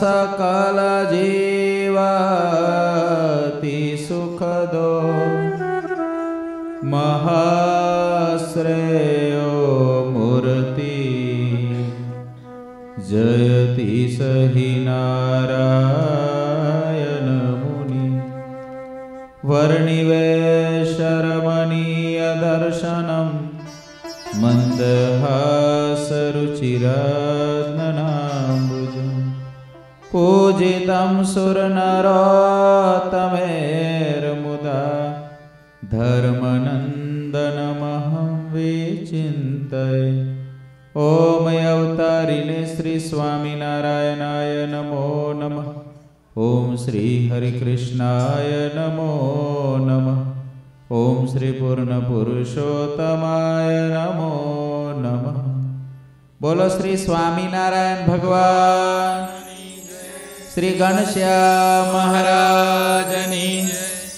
सकलजीवति सुखदो महाश्रेयो मूर्ति जयति सहि સુર નરોતમેર મુદા ધર્મનંદનમહં વિચિંતય ઓમ અવતારીને શ્રી સ્વામિનારાયણાય નમો નમઃ ઓમ શ્રી હરિકૃષ્ણાય નમો નમઃ ઓમ શ્રી પૂર્ણ પુરુષોત્તમાય નમો નમઃ બોલો શ્રી સ્વામિનારાયણ ભગવાન શ્રી ઘનશ્યામ મહારાજની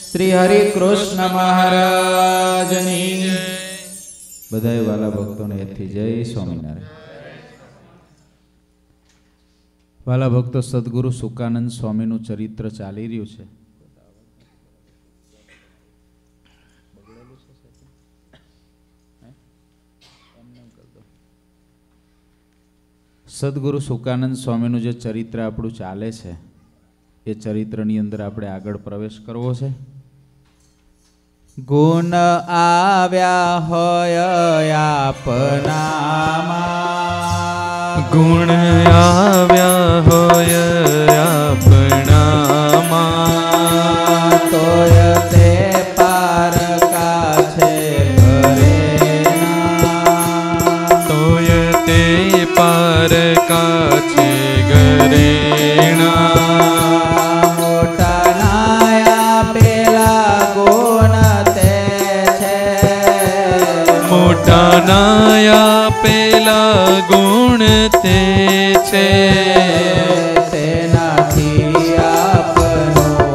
શ્રી હરિ કૃષ્ણ મહારાજની બધા વાલા ભક્તોને એથી જય સ્વામિનારાયણ વાલા ભક્તો સદગુરુ સુકાનંદ સ્વામીનું ચરિત્ર ચાલી રહ્યું છે સદગુરુ સુકાનંદ સ્વામીનું જે ચરિત્ર આપણું ચાલે છે એ ચરિત્રની અંદર આપણે આગળ પ્રવેશ કરવો છે ગુણ આવ્યા હોય આપનામાં ગુણ આવ્યા હોય આપનામાં તોય પોતાના પેલા ગુણ તે છે તેનાથી આપણો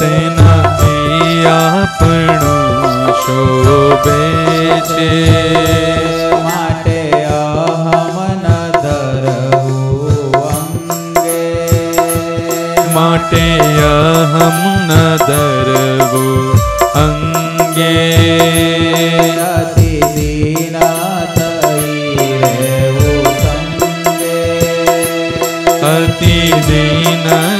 તેનાથી આપણું શોભે છે માટે અહમ ન દરવું જય અતિ દીના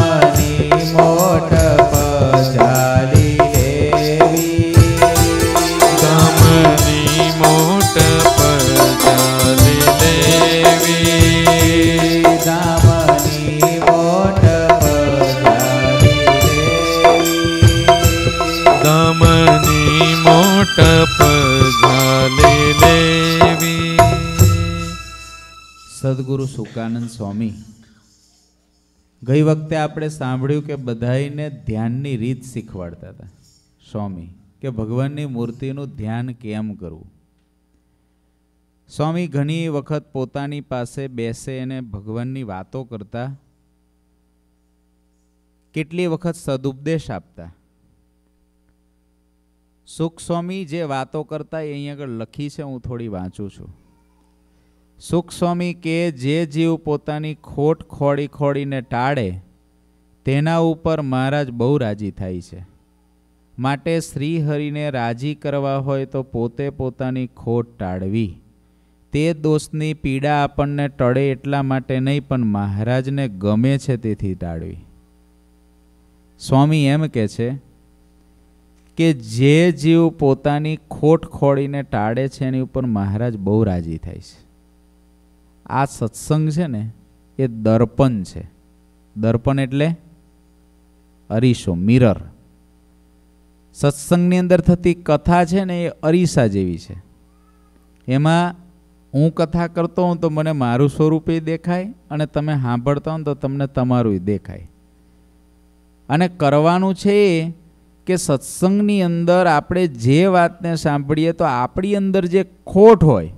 સદગુરુ સુકાનંદ સ્વામી ગઈ વખતે આપણે સાંભળ્યું કે બધાઈને ધ્યાનની રીત શીખવાડતા હતા સ્વામી કે ભગવાનની મૂર્તિનું ધ્યાન કેમ કરવું સ્વામી ઘણી વખત પોતાની પાસે બેસે અને ભગવાનની વાતો કરતા કેટલી વખત સદુપદેશ આપતા સુખ સ્વામી જે વાતો કરતા એ અહીં આગળ લખી છે હું થોડી વાંચું છું સુખસ્વામી કે જે જીવ પોતાની ખોટ ખોડી ખોડીને ટાળે તેના ઉપર મહારાજ બહુ રાજી થાય છે માટે શ્રીહરિને રાજી કરવા હોય તો પોતે પોતાની ખોટ ટાળવી તે દોષની પીડા આપણને ટળે એટલા માટે નહીં પણ મહારાજને ગમે છે તેથી ટાળવી સ્વામી એમ કહે છે કે જે જીવ પોતાની ખોટ ખોળીને ટાળે છે એની ઉપર મહારાજ બહુ રાજી થાય છે આ સત્સંગ છે ને એ દર્પણ છે દર્પણ એટલે અરીસો મિરર સત્સંગની અંદર થતી કથા છે ને એ અરીસા જેવી છે એમાં હું કથા કરતો હોઉં તો મને મારું સ્વરૂપે દેખાય અને તમે સાંભળતા હો તો તમને તમારું દેખાય અને કરવાનું છે એ કે સત્સંગની અંદર આપણે જે વાતને સાંભળીએ તો આપણી અંદર જે ખોટ હોય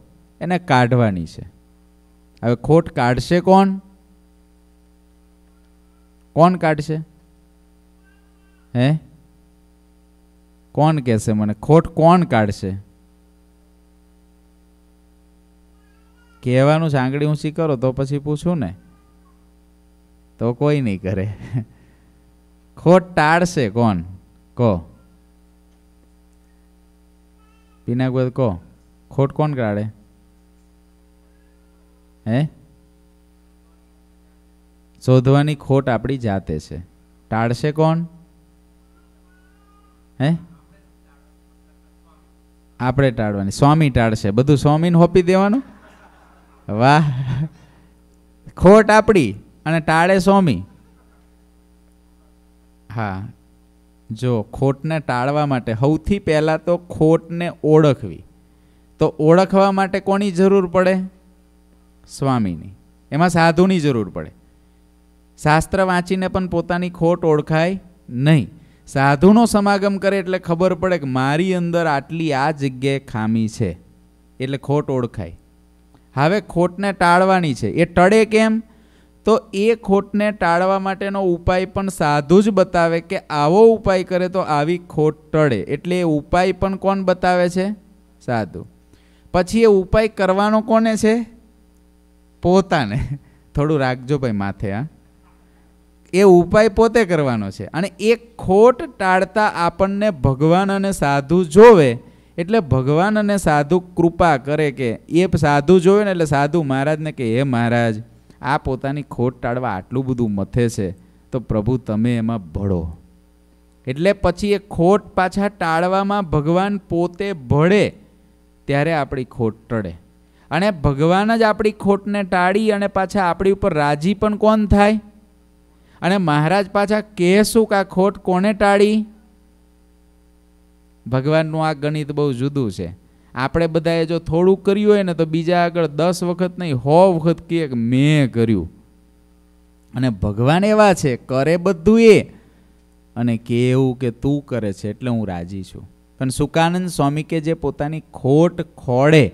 એને કાઢવાની છે હવે ખોટ કાઢશે કોણ કોણ કાઢશે હે કોણ કહેશે મને ખોટ કોણ કાઢશે કહેવાનું છે ઊંચી કરો તો પછી પૂછું ને તો કોઈ નહીં કરે ખોટ ટાળશે કોણ કહો પીનાગોદ કહો ખોટ કોણ કાઢે હે શોધવાની ખોટ આપણી જાતે છે ટાળશે કોણ હે આપણે ટાળવાની સ્વામી ટાળશે બધું સ્વામીને હોપી દેવાનું વાહ ખોટ આપણી અને ટાળે સ્વામી હા જો ખોટને ટાળવા માટે સૌથી પહેલાં તો ખોટને ઓળખવી તો ઓળખવા માટે કોની જરૂર પડે સ્વામીની એમાં સાધુની જરૂર પડે શાસ્ત્ર વાંચીને પણ પોતાની ખોટ ઓળખાય નહીં સાધુનો સમાગમ કરે એટલે ખબર પડે કે મારી અંદર આટલી આ જગ્યાએ ખામી છે એટલે ખોટ ઓળખાય હવે ખોટને ટાળવાની છે એ ટળે કેમ તો એ ખોટને ટાળવા માટેનો ઉપાય પણ સાધુ જ બતાવે કે આવો ઉપાય કરે તો આવી ખોટ ટળે એટલે એ ઉપાય પણ કોણ બતાવે છે સાધુ પછી એ ઉપાય કરવાનો કોને છે પોતાને થોડું રાખજો ભાઈ માથે હા એ ઉપાય પોતે કરવાનો છે અને એ ખોટ ટાળતા આપણને ભગવાન અને સાધુ જોવે એટલે ભગવાન અને સાધુ કૃપા કરે કે એ સાધુ જોવે ને એટલે સાધુ મહારાજને કે હે મહારાજ આ પોતાની ખોટ ટાળવા આટલું બધું મથે છે તો પ્રભુ તમે એમાં ભળો એટલે પછી એ ખોટ પાછા ટાળવામાં ભગવાન પોતે ભળે ત્યારે આપણી ખોટ ટળે અને ભગવાન જ આપણી ખોટને ટાળી અને પાછા આપણી ઉપર રાજી પણ કોણ થાય અને મહારાજ પાછા કહેશું કે આ ખોટ કોને ટાળી ભગવાનનું આ ગણિત બહુ જુદું છે આપણે બધાએ જો થોડું કર્યું હોય ને તો બીજા આગળ દસ વખત નહીં સો વખત કહીએ કે મેં કર્યું અને ભગવાન એવા છે કરે બધું એ અને કેવું કે તું કરે છે એટલે હું રાજી છું પણ સુકાનંદ સ્વામી કે જે પોતાની ખોટ ખોળે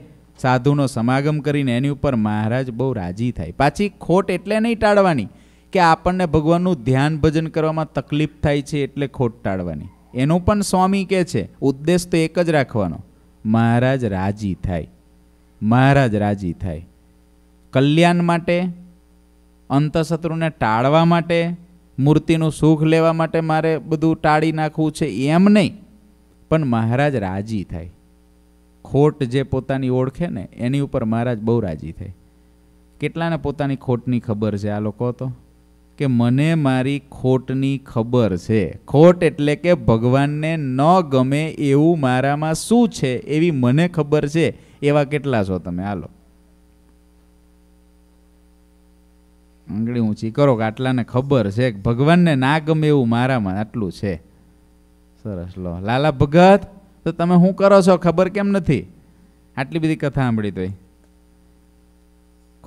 સાધુનો સમાગમ કરીને એની ઉપર મહારાજ બહુ રાજી થાય પાછી ખોટ એટલે નહીં ટાળવાની કે આપણને ભગવાનનું ધ્યાન ભજન કરવામાં તકલીફ થાય છે એટલે ખોટ ટાળવાની એનું પણ સ્વામી કહે છે ઉદ્દેશ તો એક જ રાખવાનો મહારાજ રાજી થાય મહારાજ રાજી થાય કલ્યાણ માટે અંતશત્રુને ટાળવા માટે મૂર્તિનું સુખ લેવા માટે મારે બધું ટાળી નાખવું છે એમ નહીં પણ મહારાજ રાજી થાય ખોટ જે પોતાની ઓળખે ને એની ઉપર મહારાજ બહુ રાજી થઈ કેટલાને પોતાની ખોટની ખબર છે આ લોકો તો કે મને મારી ખોટની ખબર છે ખોટ એટલે કે ભગવાનને ન ગમે એવું મારામાં શું છે એવી મને ખબર છે એવા કેટલા છો તમે હાલો આંગળી ઊંચી કરો કે આટલાને ખબર છે ભગવાનને ના ગમે એવું મારામાં આટલું છે સરસ લો લાલા ભગત તો તમે શું કરો છો ખબર કેમ નથી આટલી બધી કથા સાંભળી તોય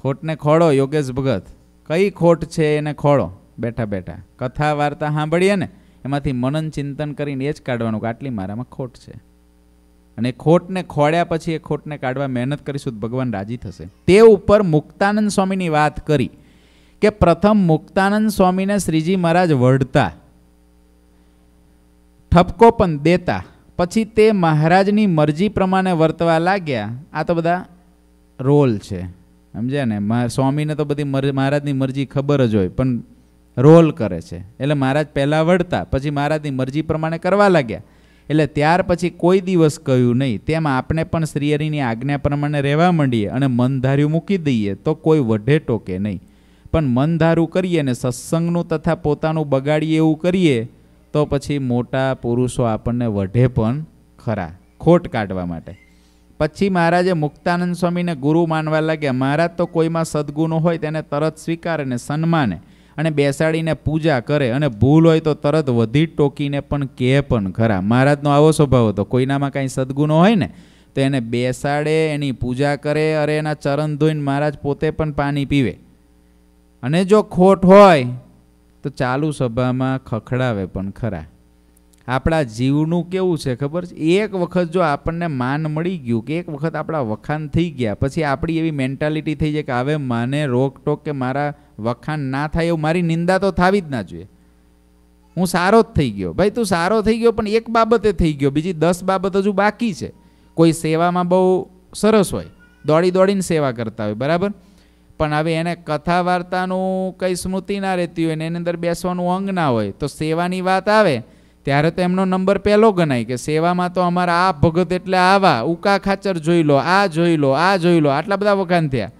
ખોટને ખોળો યોગેશ ભગત કઈ ખોટ છે એને ખોળો બેઠા બેઠા કથા વાર્તા સાંભળીએ ને એમાંથી મનન ચિંતન કરીને એ જ કાઢવાનું કે આટલી મારામાં ખોટ છે અને ખોટને ખોળ્યા પછી એ ખોટને કાઢવા મહેનત કરીશું તો ભગવાન રાજી થશે તે ઉપર મુક્તાનંદ સ્વામીની વાત કરી કે પ્રથમ મુક્તાનંદ સ્વામીને શ્રીજી મહારાજ વઢતા ઠપકો પણ દેતા પછી તે મહારાજની મરજી પ્રમાણે વર્તવા લાગ્યા આ તો બધા રોલ છે સમજ્યા ને સ્વામીને તો બધી મહારાજની મરજી ખબર જ હોય પણ રોલ કરે છે એટલે મહારાજ પહેલાં વળતા પછી મહારાજની મરજી પ્રમાણે કરવા લાગ્યા એટલે ત્યાર પછી કોઈ દિવસ કહ્યું નહીં તેમ આપણે પણ શ્રીહરિની આજ્ઞા પ્રમાણે રહેવા માંડીએ અને મન ધાર્યું મૂકી દઈએ તો કોઈ વઢે ટોકે નહીં પણ મન ધારું કરીએ ને સત્સંગનું તથા પોતાનું બગાડીએ એવું કરીએ તો પછી મોટા પુરુષો આપણને વઢે પણ ખરા ખોટ કાઢવા માટે પછી મહારાજે મુક્તાનંદ સ્વામીને ગુરુ માનવા લાગ્યા મહારાજ તો કોઈમાં સદગુણો હોય તેને તરત સ્વીકારે ને સન્માને અને બેસાડીને પૂજા કરે અને ભૂલ હોય તો તરત વધી ટોકીને પણ કહે પણ ખરા મહારાજનો આવો સ્વભાવ હતો કોઈનામાં કાંઈ સદગુણો હોય ને તો એને બેસાડે એની પૂજા કરે અરે એના ચરણ ધોઈને મહારાજ પોતે પણ પાણી પીવે અને જો ખોટ હોય તો ચાલુ સભામાં ખખડાવે પણ ખરા આપણા જીવનું કેવું છે ખબર છે એક વખત જો આપણને માન મળી ગયું કે એક વખત આપણા વખાણ થઈ ગયા પછી આપણી એવી મેન્ટાલિટી થઈ જાય કે હવે મને રોકટોક કે મારા વખાણ ના થાય એવું મારી નિંદા તો થવી જ ના જોઈએ હું સારો જ થઈ ગયો ભાઈ તું સારો થઈ ગયો પણ એક બાબતે થઈ ગયો બીજી દસ બાબત હજુ બાકી છે કોઈ સેવામાં બહુ સરસ હોય દોડી દોડીને સેવા કરતા હોય બરાબર પણ હવે એને કથા વાર્તાનું કંઈ સ્મૃતિ ના રહેતી હોય ને એની અંદર બેસવાનું અંગ ના હોય તો સેવાની વાત આવે ત્યારે તો એમનો નંબર પહેલો ગણાય કે સેવામાં તો અમારા આ ભગત એટલે આવા ઉકા ખાચર જોઈ લો આ જોઈ લો આ જોઈ લો આટલા બધા વખાન થયા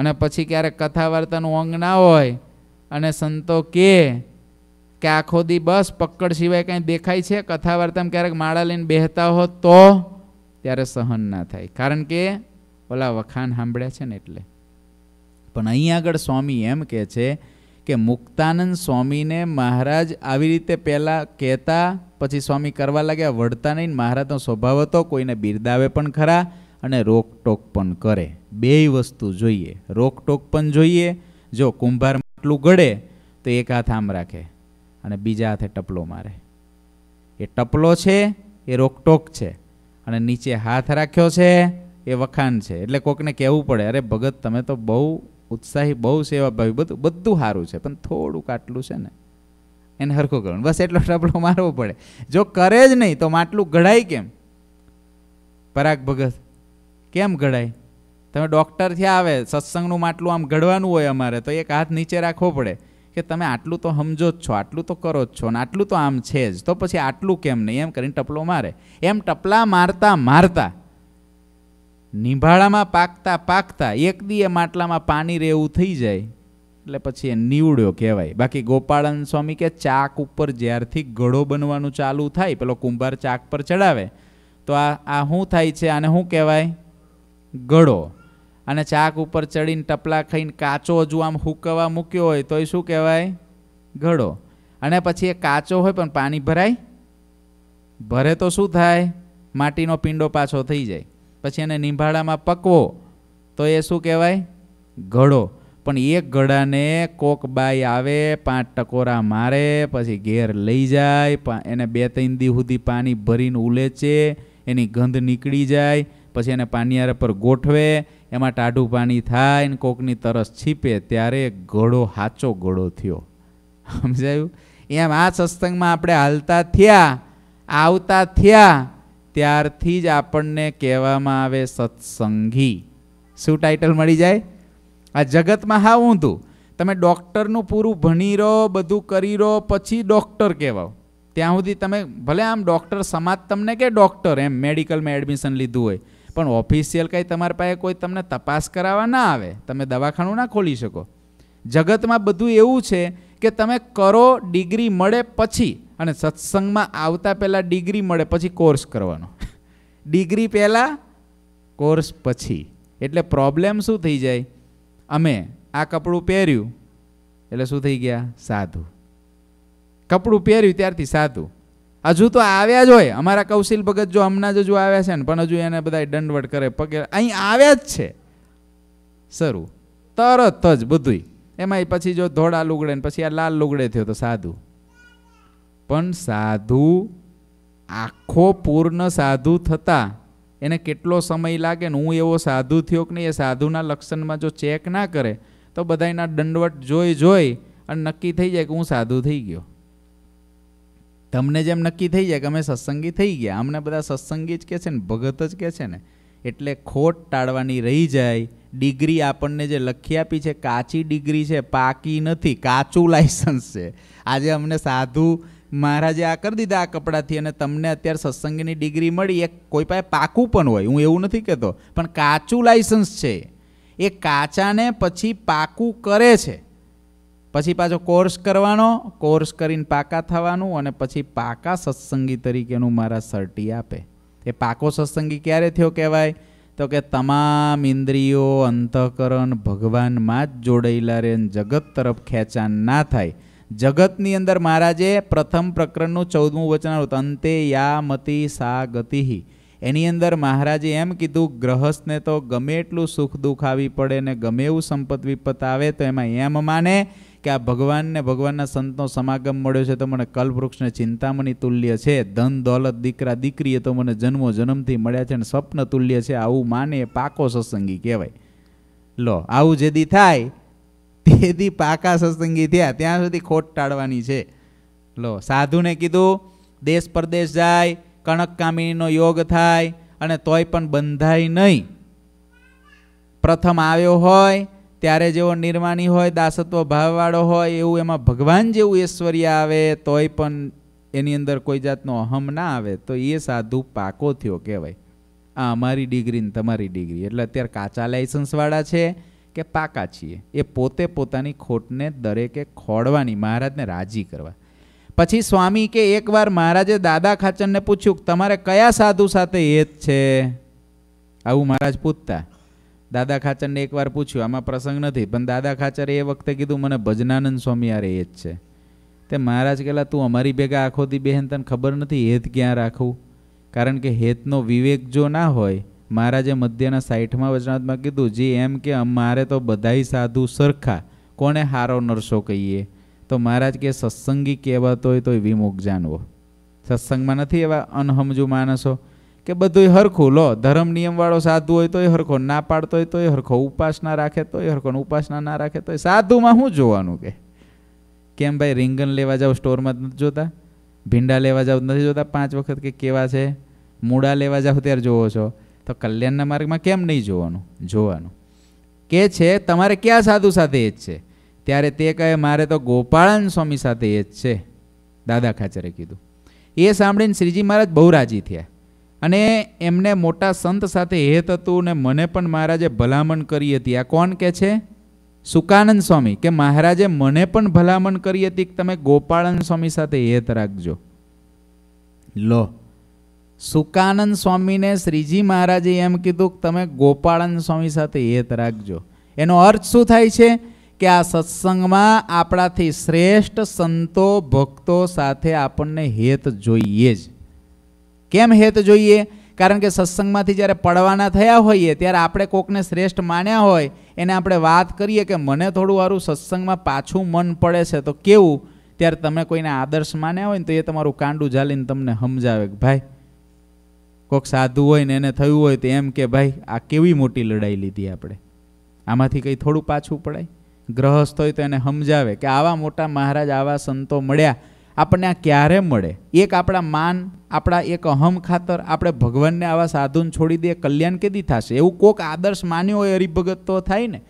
અને પછી ક્યારેક કથા વાર્તાનું અંગ ના હોય અને સંતો કે કે આખો દી બસ પકડ સિવાય કાંઈ દેખાય છે કથા વાર્તામાં ક્યારેક માળા લઈને બેહતા હો તો ત્યારે સહન ના થાય કારણ કે ઓલા વખાણ સાંભળ્યા છે ને એટલે પણ અહીં આગળ સ્વામી એમ કહે છે કે મુક્તાનંદ સ્વામીને મહારાજ આવી રીતે પહેલાં કહેતા પછી સ્વામી કરવા લાગ્યા વળતા નહીં મહારાજનો સ્વભાવ હતો કોઈને બિરદાવે પણ ખરા અને રોકટોક પણ કરે બેય વસ્તુ જોઈએ રોકટોક પણ જોઈએ જો કુંભાર માટલું ગળે તો એક હાથ આમ રાખે અને બીજા હાથે ટપલો મારે એ ટપલો છે એ રોકટોક છે અને નીચે હાથ રાખ્યો છે એ વખાણ છે એટલે કોકને કહેવું પડે અરે ભગત તમે તો બહુ ઉત્સાહી બહુ સેવા સેવાભાવી બધું બધું સારું છે પણ થોડુંક આટલું છે ને એને હરખું કરવાનું બસ એટલો ટપલો મારવો પડે જો કરે જ નહીં તો માટલું ઘડાય કેમ પરાગ ભગત કેમ ઘડાય તમે ડૉક્ટર આવે સત્સંગનું માટલું આમ ઘડવાનું હોય અમારે તો એક હાથ નીચે રાખવો પડે કે તમે આટલું તો સમજો જ છો આટલું તો કરો જ છો ને આટલું તો આમ છે જ તો પછી આટલું કેમ નહીં એમ કરીને ટપલો મારે એમ ટપલા મારતા મારતા નિભાળામાં પાકતા પાકતા એક દી માટલામાં પાણી રહેવું થઈ જાય એટલે પછી એ નીવડ્યો કહેવાય બાકી ગોપાળન સ્વામી કે ચાક ઉપર જ્યારથી ઘડો બનવાનું ચાલુ થાય પેલો કુંભાર ચાક પર ચડાવે તો આ આ શું થાય છે આને શું કહેવાય ઘડો અને ચાક ઉપર ચડીને ટપલા ખાઈને કાચો હજુ આમ હુકવા મૂક્યો હોય તો એ શું કહેવાય ઘડો અને પછી એ કાચો હોય પણ પાણી ભરાય ભરે તો શું થાય માટીનો પીંડો પાછો થઈ જાય પછી એને નિંભાળામાં પકવો તો એ શું કહેવાય ઘડો પણ એક ઘડાને કોક બાઈ આવે પાંચ ટકોરા મારે પછી ઘેર લઈ જાય એને બે ત્રણ દી સુધી પાણી ભરીને ઉલેચે એની ગંધ નીકળી જાય પછી એને પાનિયારા પર ગોઠવે એમાં ટાઢું પાણી થાય ને કોકની તરસ છીપે ત્યારે ઘડો સાચો ઘડો થયો સમજાયું એમ આ સત્સંગમાં આપણે હાલતા થયા આવતા થયા ત્યારથી જ આપણને કહેવામાં આવે સત્સંગી શું ટાઇટલ મળી જાય આ જગતમાં હા હું તું તમે ડૉક્ટરનું પૂરું ભણી રહો બધું કરી રહો પછી ડૉક્ટર કહેવાઓ ત્યાં સુધી તમે ભલે આમ ડૉક્ટર સમાજ તમને કે ડૉક્ટર એમ મેડિકલમાં એડમિશન લીધું હોય પણ ઓફિશિયલ કંઈ તમારી પાસે કોઈ તમને તપાસ કરાવવા ના આવે તમે દવાખાનું ના ખોલી શકો જગતમાં બધું એવું છે કે તમે કરો ડિગ્રી મળે પછી અને સત્સંગમાં આવતા પહેલાં ડિગ્રી મળે પછી કોર્સ કરવાનો ડિગ્રી પહેલાં કોર્સ પછી એટલે પ્રોબ્લેમ શું થઈ જાય અમે આ કપડું પહેર્યું એટલે શું થઈ ગયા સાધુ કપડું પહેર્યું ત્યારથી સાધુ હજુ તો આવ્યા જ હોય અમારા કૌશિલ ભગત જો હમણાં જ હજુ આવ્યા છે ને પણ હજુ એને બધા દંડવટ કરે પગે અહીં આવ્યા જ છે સરું તરત જ બધું એમાંય પછી જો ધોળા લુગડે ને પછી આ લાલ લુગડે થયો તો સાધું પણ સાધુ આખો પૂર્ણ સાધુ થતા એને કેટલો સમય લાગે ને હું એવો સાધુ થયો કે નહીં એ સાધુના લક્ષણમાં જો ચેક ના કરે તો બધાના દંડવટ જોઈ જોઈ અને નક્કી થઈ જાય કે હું સાધુ થઈ ગયો તમને જેમ નક્કી થઈ જાય કે અમે સત્સંગી થઈ ગયા અમને બધા સત્સંગી જ કહે છે ને ભગત જ કહે છે ને એટલે ખોટ ટાળવાની રહી જાય ડિગ્રી આપણને જે લખી આપી છે કાચી ડિગ્રી છે પાકી નથી કાચું લાઇસન્સ છે આજે અમને સાધુ મહારાજે આ કરી દીધા આ કપડાથી અને તમને અત્યારે સત્સંગીની ડિગ્રી મળી એ કોઈ પાસે પાકું પણ હોય હું એવું નથી કહેતો પણ કાચું લાઇસન્સ છે એ કાચાને પછી પાકું કરે છે પછી પાછો કોર્સ કરવાનો કોર્સ કરીને પાકા થવાનું અને પછી પાકા સત્સંગી તરીકેનું મારા સર્ટી આપે એ પાકો સત્સંગી ક્યારે થયો કહેવાય તો કે તમામ ઇન્દ્રિયો અંતઃકરણ ભગવાનમાં જ જોડાયેલા રહે જગત તરફ ખેંચાણ ના થાય જગતની અંદર મહારાજે પ્રથમ પ્રકરણનું ચૌદમું વચન હતું અંતે યા મતિ સા ગતિહી એની અંદર મહારાજે એમ કીધું ગ્રહસ્થને તો ગમે એટલું સુખ દુઃખ આવી પડે ને ગમે એવું સંપત્તિ વિપત આવે તો એમાં એમ માને કે આ ભગવાનને ભગવાનના સંતનો સમાગમ મળ્યો છે તો મને કલ્પવૃક્ષને ચિંતામણી તુલ્ય છે ધન દોલત દીકરા દીકરી એ તો મને જન્મો જન્મથી મળ્યા છે ને સ્વપ્ન તુલ્ય છે આવું માને પાકો સત્સંગી કહેવાય લો આવું જેદી થાય તેથી પાકા સત્સંગી થયા ત્યાં સુધી ખોટ ટાળવાની છે લો સાધુને કીધું દેશ પરદેશ જાય કણક કામિનીનો યોગ થાય અને તોય પણ બંધાય નહીં પ્રથમ આવ્યો હોય ત્યારે જેવો નિર્માણી હોય દાસત્વ ભાવવાળો હોય એવું એમાં ભગવાન જેવું ઐશ્વર્ય આવે તોય પણ એની અંદર કોઈ જાતનો અહમ ના આવે તો એ સાધુ પાકો થયો કહેવાય આ અમારી ડિગ્રી ને તમારી ડિગ્રી એટલે અત્યારે કાચા લાઇસન્સવાળા છે કે પાકા છીએ એ પોતે પોતાની ખોટને દરેકે ખોડવાની મહારાજને રાજી કરવા પછી સ્વામી કે એકવાર મહારાજે દાદા ખાચરને પૂછ્યું તમારે કયા સાધુ સાથે હેત છે આવું મહારાજ પૂછતા દાદા ખાચરને એકવાર પૂછ્યું આમાં પ્રસંગ નથી પણ દાદા ખાચરે એ વખતે કીધું મને ભજનાનંદ સ્વામી આરે એ જ છે તે મહારાજ કહેલા તું અમારી ભેગા આખો દી બહેન તને ખબર નથી હેત ક્યાં રાખવું કારણ કે હેતનો વિવેક જો ના હોય મહારાજે મધ્યના સાઠમાં વચનાત્મા કીધું જે એમ કે મારે તો બધાય સાધુ સરખા કોને હારો નરસો કહીએ તો મહારાજ કે સત્સંગી કહેવાતો હોય તો વિમુખ જાણવો સત્સંગમાં નથી એવા અનહમજુ માણસો કે બધું હરખું લો ધર્મ નિયમવાળો સાધુ હોય તો એ હરખો ના પાડતો હોય તો એ હરખો ઉપાસના રાખે તો એ હરખો ઉપાસના ના રાખે તો એ સાધુમાં શું જોવાનું કે કેમ ભાઈ રીંગણ લેવા જાઓ સ્ટોરમાં નથી જોતા ભીંડા લેવા જાઓ નથી જોતા પાંચ વખત કે કેવા છે મૂળા લેવા જાઓ ત્યારે જોવો છો તો કલ્યાણના માર્ગમાં કેમ નહીં જોવાનું જોવાનું કે છે તમારે ક્યાં સાધુ સાથે એ જ છે ત્યારે તે કહે મારે તો ગોપાળન સ્વામી સાથે એ જ છે દાદા ખાચરે કીધું એ સાંભળીને શ્રીજી મહારાજ બહુ રાજી થયા અને એમને મોટા સંત સાથે હેત હતું ને મને પણ મહારાજે ભલામણ કરી હતી આ કોણ કે છે સુકાનંદ સ્વામી કે મહારાજે મને પણ ભલામણ કરી હતી કે તમે ગોપાળન સ્વામી સાથે હેત રાખજો લો સુકાનંદ સ્વામીને શ્રીજી મહારાજે એમ કીધું કે તમે ગોપાળંદ સ્વામી સાથે હેત રાખજો એનો અર્થ શું થાય છે કે આ સત્સંગમાં આપણાથી શ્રેષ્ઠ સંતો ભક્તો સાથે આપણને હેત જોઈએ જ કેમ હેત જોઈએ કારણ કે સત્સંગમાંથી જ્યારે પડવાના થયા હોઈએ ત્યારે આપણે કોકને શ્રેષ્ઠ માન્યા હોય એને આપણે વાત કરીએ કે મને થોડું વારું સત્સંગમાં પાછું મન પડે છે તો કેવું ત્યારે તમે કોઈને આદર્શ માન્યા હોય ને તો એ તમારું કાંડું ઝાલીને તમને સમજાવે કે ભાઈ કોઈક સાધુ હોય ને એને થયું હોય તો એમ કે ભાઈ આ કેવી મોટી લડાઈ લીધી આપણે આમાંથી કંઈ થોડું પાછું પડાય ગ્રહસ્થ હોય તો એને સમજાવે કે આવા મોટા મહારાજ આવા સંતો મળ્યા આપણને આ ક્યારે મળે એક આપણા માન આપણા એક અહમ ખાતર આપણે ભગવાનને આવા સાધુને છોડી દઈએ કલ્યાણ કેદી થશે એવું કોક આદર્શ માન્યો હોય હરિભગત તો થાય ને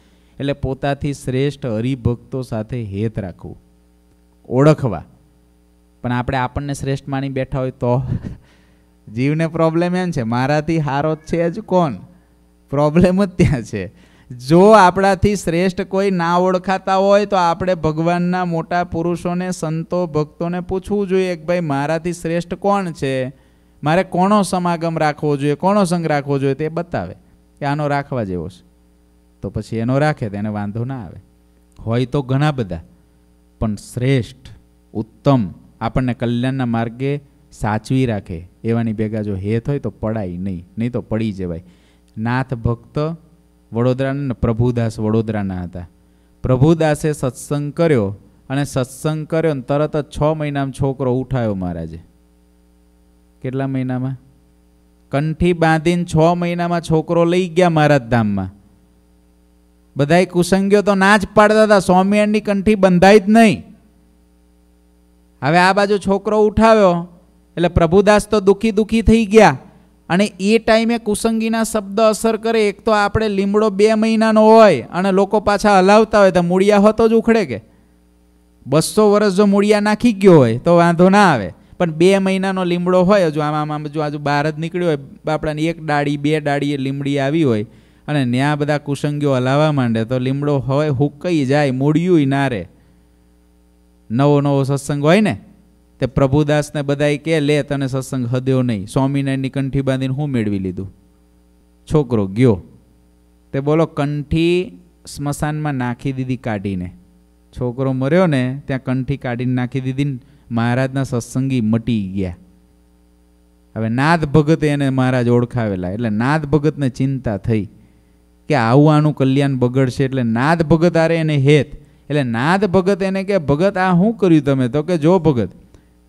એટલે પોતાથી શ્રેષ્ઠ હરિભક્તો સાથે હેત રાખવું ઓળખવા પણ આપણે આપણને શ્રેષ્ઠ માની બેઠા હોય તો જીવને પ્રોબ્લેમ એમ છે મારાથી હારો જ છે જ કોણ પ્રોબ્લેમ જ ત્યાં છે જો આપણાથી શ્રેષ્ઠ કોઈ ના ઓળખાતા હોય તો આપણે ભગવાનના મોટા પુરુષોને સંતો ભક્તોને પૂછવું જોઈએ કે ભાઈ મારાથી શ્રેષ્ઠ કોણ છે મારે કોનો સમાગમ રાખવો જોઈએ કોનો સંગ રાખવો જોઈએ તે બતાવે કે આનો રાખવા જેવો છે તો પછી એનો રાખે તેને વાંધો ના આવે હોય તો ઘણા બધા પણ શ્રેષ્ઠ ઉત્તમ આપણને કલ્યાણના માર્ગે સાચવી રાખે એવાની ભેગા જો હેત હોય તો પડાય નહીં નહીં તો પડી જવાય નાથ ભક્ત વડોદરાના પ્રભુદાસ વડોદરાના હતા પ્રભુદાસે સત્સંગ કર્યો અને સત્સંગ કર્યો ને તરત જ છ મહિનામાં છોકરો ઉઠાયો મહારાજે કેટલા મહિનામાં કંઠી બાંધીને છ મહિનામાં છોકરો લઈ ગયા મહારાજ ધામમાં બધા કુસંગીઓ તો ના જ પાડતા હતા સ્વામિયાણની કંઠી બંધાઈ જ નહીં હવે આ બાજુ છોકરો ઉઠાવ્યો એટલે પ્રભુદાસ તો દુઃખી દુઃખી થઈ ગયા અને એ ટાઈમે કુસંગીના શબ્દ અસર કરે એક તો આપણે લીમડો બે મહિનાનો હોય અને લોકો પાછા હલાવતા હોય તો મૂળિયા હોતો જ ઉખડે કે બસો વર્ષ જો મૂળિયા નાખી ગયો હોય તો વાંધો ના આવે પણ બે મહિનાનો લીમડો હોય હજુ આમાં આમ આમ હજુ આજુ બહાર જ નીકળ્યો હોય બાપડાની એક ડાળી બે ડાળીએ લીમડી આવી હોય અને ત્યાં બધા કુસંગીઓ હલાવવા માંડે તો લીમડો હોય હુકઈ જાય મૂળ્યું ના રહે નવો નવો સત્સંગ હોય ને તે પ્રભુદાસને બધાએ કે લે તને સત્સંગ હદ્યો નહીં સ્વામિનારાયણની કંઠી બાંધીને હું મેળવી લીધું છોકરો ગયો તે બોલો કંઠી સ્મશાનમાં નાખી દીધી કાઢીને છોકરો મર્યો ને ત્યાં કંઠી કાઢીને નાખી દીધી મહારાજના સત્સંગી મટી ગયા હવે નાથ ભગત એને મહારાજ ઓળખાવેલા એટલે નાથ ભગતને ચિંતા થઈ કે આવું આનું કલ્યાણ બગડશે એટલે નાદ ભગત આરે એને હેત એટલે નાદ ભગત એને કે ભગત આ શું કર્યું તમે તો કે જો ભગત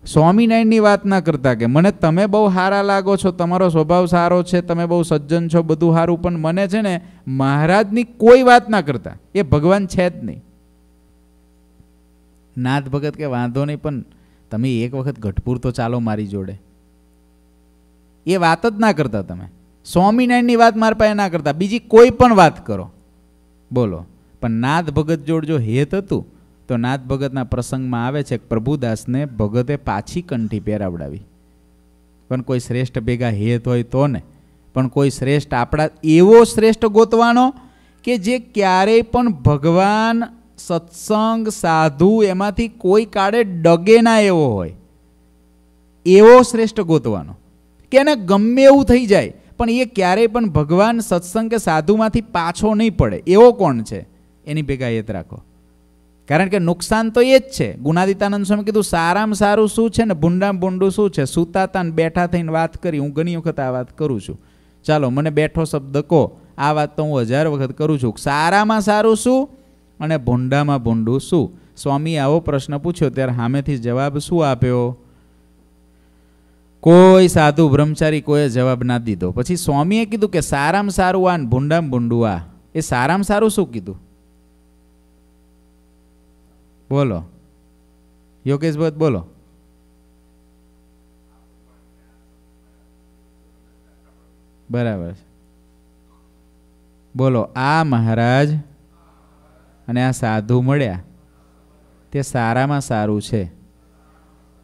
સ્વામિનારાયણની વાત ના કરતા કે મને તમે બહુ સારા લાગો છો તમારો સ્વભાવ સારો છે તમે બહુ સજ્જન છો બધું સારું પણ મને છે ને મહારાજની કોઈ વાત ના કરતા એ ભગવાન છે જ નહીં નાથ ભગત કે વાંધો નહીં પણ તમે એક વખત ઘટપૂર તો ચાલો મારી જોડે એ વાત જ ના કરતા તમે સ્વામિનારાયણની વાત મારા પાસે ના કરતા બીજી કોઈ પણ વાત કરો બોલો પણ નાથ ભગત જોડ જો હેત હતું તો નાથ ભગતના પ્રસંગમાં આવે છે કે પ્રભુદાસને ભગતે પાછી કંઠી પહેરાવડાવી પણ કોઈ શ્રેષ્ઠ ભેગા હેત હોય તો ને પણ કોઈ શ્રેષ્ઠ આપણા એવો શ્રેષ્ઠ ગોતવાનો કે જે ક્યારેય પણ ભગવાન સત્સંગ સાધુ એમાંથી કોઈ કાળે ડગે ના એવો હોય એવો શ્રેષ્ઠ ગોતવાનો કે એને ગમે એવું થઈ જાય પણ એ ક્યારેય પણ ભગવાન સત્સંગ કે સાધુમાંથી પાછો નહીં પડે એવો કોણ છે એની ભેગા યાદ રાખો કારણ કે નુકસાન તો એ જ છે ગુનાદિતાનંદ સ્વામી કીધું સારામાં સારું શું છે ને ભૂંડામ ભૂંડું શું છે સૂતાતા ને બેઠા થઈને વાત કરી હું ઘણી વખત આ વાત કરું છું ચાલો મને બેઠો શબ્દ કહો આ વાત તો હું હજાર વખત કરું છું સારામાં સારું શું અને ભૂંડામાં ભૂંડું શું સ્વામી આવો પ્રશ્ન પૂછ્યો ત્યારે સામેથી જવાબ શું આપ્યો કોઈ સાધુ બ્રહ્મચારી કોઈએ જવાબ ના દીધો પછી સ્વામીએ કીધું કે સારામાં સારું આ ભૂંડામાં ભૂંડું આ એ સારામાં સારું શું કીધું બોલો યોગેશ ભગત બોલો બરાબર છે બોલો આ મહારાજ અને આ સાધુ મળ્યા તે સારામાં સારું છે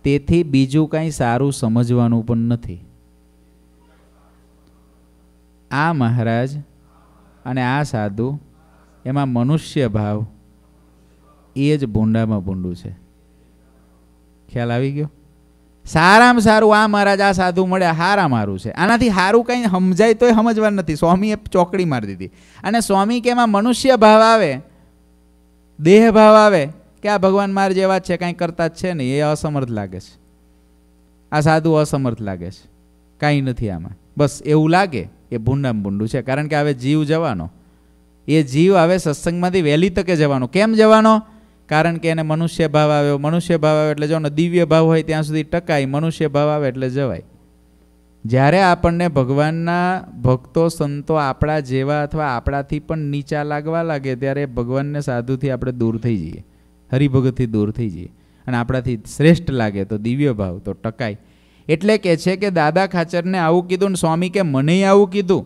તેથી બીજું કાંઈ સારું સમજવાનું પણ નથી આ મહારાજ અને આ સાધુ એમાં મનુષ્ય ભાવ એ જ ભૂંડામાં ભૂંડું છે ખ્યાલ આવી ગયો સારામાં સારું આ મહારાજ આ સાધુ મળ્યા હારા મારું છે આનાથી સારું કંઈ સમજાય તોય સમજવા નથી સ્વામીએ ચોકડી મારી દીધી અને સ્વામી કે એમાં મનુષ્ય ભાવ આવે દેહ ભાવ આવે કે આ ભગવાન માર જેવા છે કાંઈ કરતા જ છે ને એ અસમર્થ લાગે છે આ સાધુ અસમર્થ લાગે છે કાંઈ નથી આમાં બસ એવું લાગે એ ભૂંડામ ભૂંડું છે કારણ કે હવે જીવ જવાનો એ જીવ હવે સત્સંગમાંથી વહેલી તકે જવાનો કેમ જવાનો કારણ કે એને મનુષ્ય ભાવ આવ્યો મનુષ્ય ભાવ આવ્યો એટલે જવાનો દિવ્ય ભાવ હોય ત્યાં સુધી ટકાય મનુષ્ય ભાવ આવે એટલે જવાય જ્યારે આપણને ભગવાનના ભક્તો સંતો આપણા જેવા અથવા આપણાથી પણ નીચા લાગવા લાગે ત્યારે ભગવાનને સાધુથી આપણે દૂર થઈ જઈએ હરિભગતથી દૂર થઈ જઈએ અને આપણાથી શ્રેષ્ઠ લાગે તો દિવ્ય ભાવ તો ટકાય એટલે કે છે કે દાદા ખાચરને આવું કીધું ને સ્વામી કે મને આવું કીધું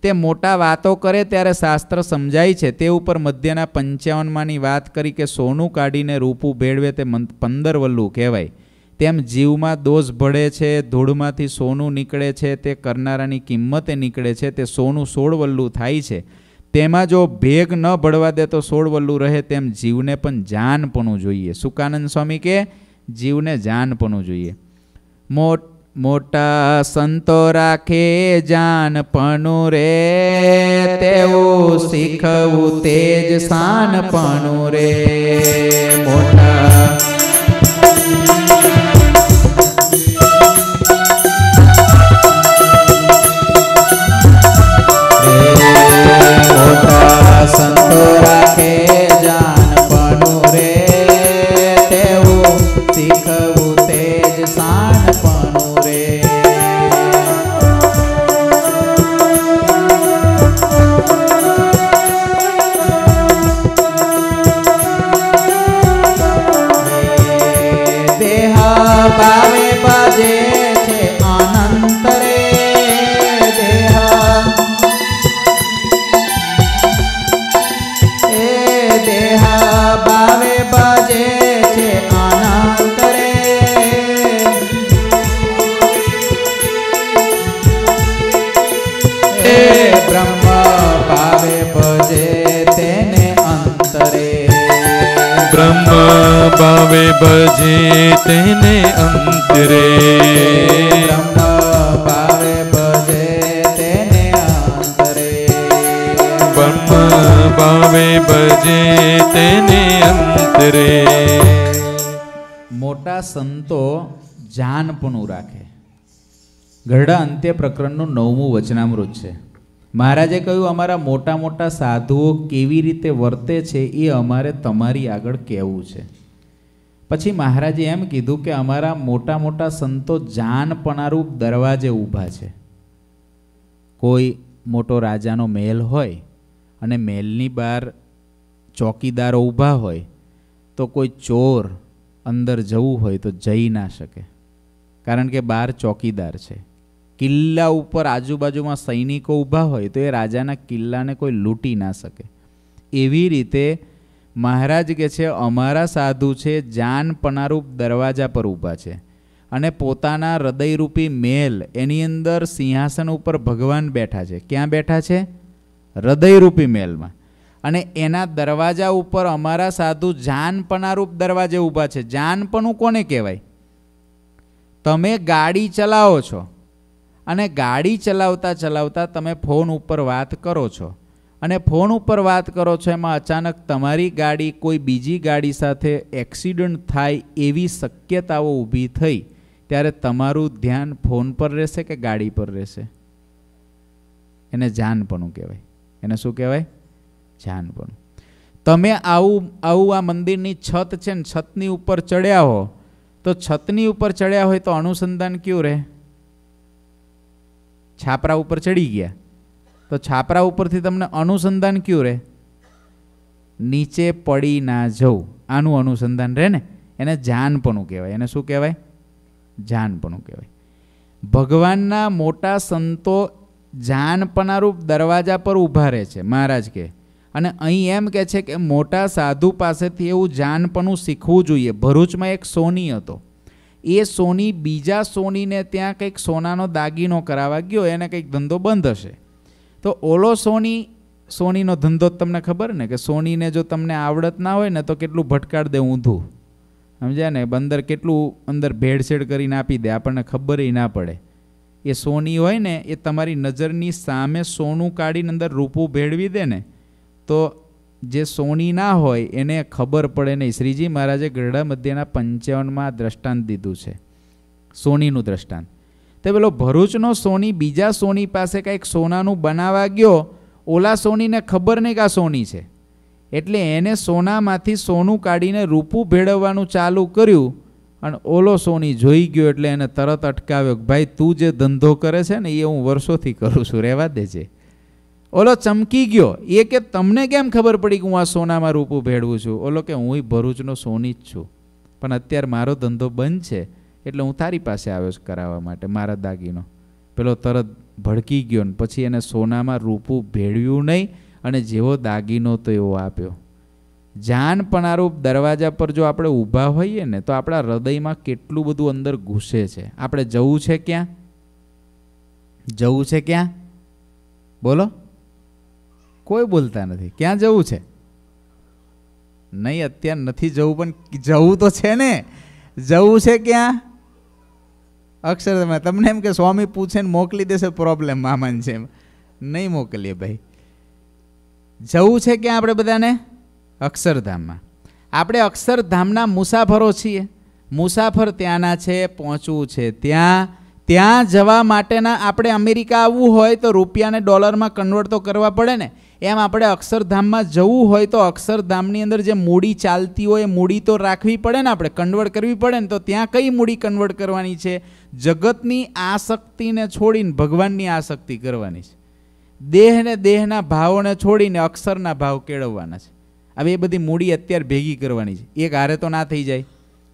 તે મોટા વાતો કરે ત્યારે શાસ્ત્ર સમજાય છે તે ઉપર મધ્યના પંચાવનમાંની વાત કરી કે સોનું કાઢીને રૂપું ભેળવે તે પંદર વલ્લું કહેવાય તેમ જીવમાં દોષ ભળે છે ધૂળમાંથી સોનું નીકળે છે તે કરનારાની કિંમતે નીકળે છે તે સોનું સોળવલ્લું થાય છે તેમાં જો ભેગ ન ભળવા દે તો સોળવલ્લું રહે તેમ જીવને પણ જાનપણું જોઈએ સુકાનંદ સ્વામી કે જીવને જાનપણું જોઈએ મોટ મોટા સંતો રાખે જાનપણું રે તેવું શીખવું તેજ સાનપણું રે મોટા હવે રે ભાવે ભજે તેને અંત મોટા સંતો જાનપણું રાખે ગરડા અંત્ય પ્રકરણનું નવમું વચનામૃત છે મહારાજે કહ્યું અમારા મોટા મોટા સાધુઓ કેવી રીતે વર્તે છે એ અમારે તમારી આગળ કહેવું છે પછી મહારાજે એમ કીધું કે અમારા મોટા મોટા સંતો જાનપણારૂપ દરવાજે ઊભા છે કોઈ મોટો રાજાનો મહેલ હોય અને મહેલની બહાર ચોકીદારો ઊભા હોય તો કોઈ ચોર અંદર જવું હોય તો જઈ ના શકે કારણ કે બહાર ચોકીદાર છે કિલ્લા ઉપર આજુબાજુમાં સૈનિકો ઊભા હોય તો એ રાજાના કિલ્લાને કોઈ લૂંટી ના શકે એવી રીતે મહારાજ કે છે અમારા સાધુ છે જાન પનારૂપ દરવાજા પર ઊભા છે અને પોતાના હૃદયરૂપી મેલ એની અંદર સિંહાસન ઉપર ભગવાન બેઠા છે ક્યાં બેઠા છે હૃદયરૂપી મેલમાં અને એના દરવાજા ઉપર અમારા સાધુ જાનપણારૂપ દરવાજે ઊભા છે જાનપણું કોને કહેવાય તમે ગાડી ચલાવો છો અને ગાડી ચલાવતા ચલાવતા તમે ફોન ઉપર વાત કરો છો અને ફોન ઉપર વાત કરો છો એમાં અચાનક તમારી ગાડી કોઈ બીજી ગાડી સાથે એક્સિડન્ટ થાય એવી શક્યતાઓ ઊભી થઈ ત્યારે તમારું ધ્યાન ફોન પર રહેશે કે ગાડી પર રહેશે એને જાનપણું કહેવાય એને શું કહેવાય જાનપણું તમે આવું આવું આ મંદિરની છત છે ને છતની ઉપર ચડ્યા હો તો છતની ઉપર ચડ્યા હોય તો અનુસંધાન કયું રહે છાપરા ઉપર ચડી ગયા તો છાપરા ઉપરથી તમને અનુસંધાન કયું રહે નીચે પડી ના જવું આનું અનુસંધાન રહે ને એને જાનપણું કહેવાય એને શું કહેવાય જાનપણું કહેવાય ભગવાનના મોટા સંતો જાનપણારૂપ દરવાજા પર ઊભા રહે છે મહારાજ કે અને અહીં એમ કહે છે કે મોટા સાધુ પાસેથી એવું જાનપણું શીખવું જોઈએ ભરૂચમાં એક સોની હતો એ સોની બીજા સોનીને ત્યાં કંઈક સોનાનો દાગીનો કરાવવા ગયો એને કંઈક ધંધો બંધ હશે તો ઓલો સોની સોનીનો ધંધો તમને ખબર ને કે સોનીને જો તમને આવડત ના હોય ને તો કેટલું ભટકાર દે ઊંધું સમજ્યા ને બંદર કેટલું અંદર ભેળસેળ કરીને આપી દે આપણને ખબર ના પડે એ સોની હોય ને એ તમારી નજરની સામે સોનું કાઢીને અંદર રૂપું ભેળવી દે ને તો જે સોની ના હોય એને ખબર પડે નહીં શ્રીજી મહારાજે ગરડા મધ્યના પંચાવનમાં દ્રષ્ટાંત દીધું છે સોનીનું દ્રષ્ટાંત તે પેલો ભરૂચનો સોની બીજા સોની પાસે કંઈક સોનાનું બનાવા ગયો ઓલા સોનીને ખબર નહીં કે આ સોની છે એટલે એને સોનામાંથી સોનું કાઢીને રૂપું ભેળવવાનું ચાલુ કર્યું અને ઓલો સોની જોઈ ગયો એટલે એને તરત અટકાવ્યો કે ભાઈ તું જે ધંધો કરે છે ને એ હું વર્ષોથી કરું છું રહેવા દેજે ઓલો ચમકી ગયો એ કે તમને કેમ ખબર પડી કે હું આ સોનામાં રૂપું ભેળવું છું ઓલો કે હું ભરૂચનો સોની જ છું પણ અત્યારે મારો ધંધો બંધ છે એટલે હું તારી પાસે આવ્યો છું કરાવવા માટે મારા દાગીનો પેલો તરત ભડકી ગયો ને પછી એને સોનામાં રૂપું ભેળ્યું નહીં અને જેવો દાગીનો તો એવો આપ્યો જાનપણારૂપ દરવાજા પર જો આપણે ઊભા હોઈએ ને તો આપણા હૃદયમાં કેટલું બધું અંદર ઘૂસે છે આપણે જવું છે ક્યાં જવું છે ક્યાં બોલો કોઈ બોલતા નથી ક્યાં જવું છે નહીં અત્યારે નથી જવું પણ જવું તો છે ને જવું છે ક્યાં અક્ષરધામમાં તમને એમ કે સ્વામી પૂછે ને મોકલી દેશે પ્રોબ્લેમ મામાન છે એમ નહીં મોકલીએ ભાઈ જવું છે ક્યાં આપણે બધાને અક્ષરધામમાં આપણે અક્ષરધામના મુસાફરો છીએ મુસાફર ત્યાંના છે પહોંચવું છે ત્યાં ત્યાં જવા માટેના આપણે અમેરિકા આવવું હોય તો રૂપિયાને ડોલરમાં કન્વર્ટ તો કરવા પડે ને એમ આપણે અક્ષરધામમાં જવું હોય તો અક્ષરધામની અંદર જે મૂડી ચાલતી હોય એ મૂડી તો રાખવી પડે ને આપણે કન્વર્ટ કરવી પડે ને તો ત્યાં કઈ મૂડી કન્વર્ટ કરવાની છે જગતની આસક્તિને છોડીને ભગવાનની આસક્તિ કરવાની છે દેહને દેહના ભાવોને છોડીને અક્ષરના ભાવ કેળવવાના છે હવે એ બધી મૂડી અત્યારે ભેગી કરવાની છે એક હારે તો ના થઈ જાય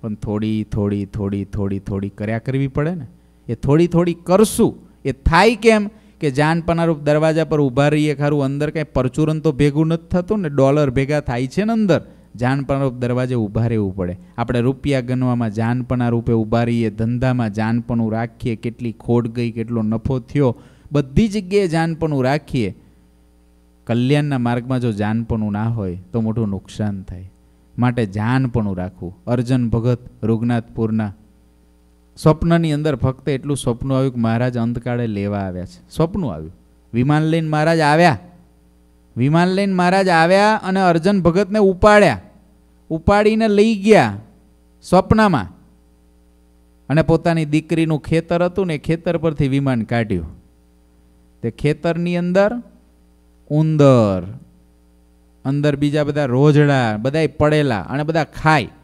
પણ થોડી થોડી થોડી થોડી થોડી કર્યા કરવી પડે ને એ થોડી થોડી કરશું એ થાય કેમ કે જાન પનારૂપ દરવાજા પર ઊભા રહીએ ખારું અંદર કાંઈ પરચુરણ તો ભેગું નથી થતું ને ડોલર ભેગા થાય છે ને અંદર જાનપણારૂપ દરવાજે ઊભા રહેવું પડે આપણે રૂપિયા ગણવામાં જાનપણા રૂપે ઊભા રહીએ ધંધામાં જાનપણું રાખીએ કેટલી ખોટ ગઈ કેટલો નફો થયો બધી જગ્યાએ જાનપણું રાખીએ કલ્યાણના માર્ગમાં જો જાનપણું ના હોય તો મોટું નુકસાન થાય માટે જાનપણું રાખવું અર્જન ભગત રૂગનાથપુરના સ્વપ્નની અંદર ફક્ત એટલું સ્વપ્ન આવ્યું કે મહારાજ અંતકાળે લેવા આવ્યા છે સ્વપ્ન આવ્યું વિમાન લઈને મહારાજ આવ્યા વિમાન લઈને મહારાજ આવ્યા અને અર્જન ભગતને ઉપાડ્યા ઉપાડીને લઈ ગયા સ્વપ્નમાં અને પોતાની દીકરીનું ખેતર હતું ને ખેતર પરથી વિમાન કાઢ્યું તે ખેતરની અંદર ઉંદર અંદર બીજા બધા રોજડા બધાય પડેલા અને બધા ખાય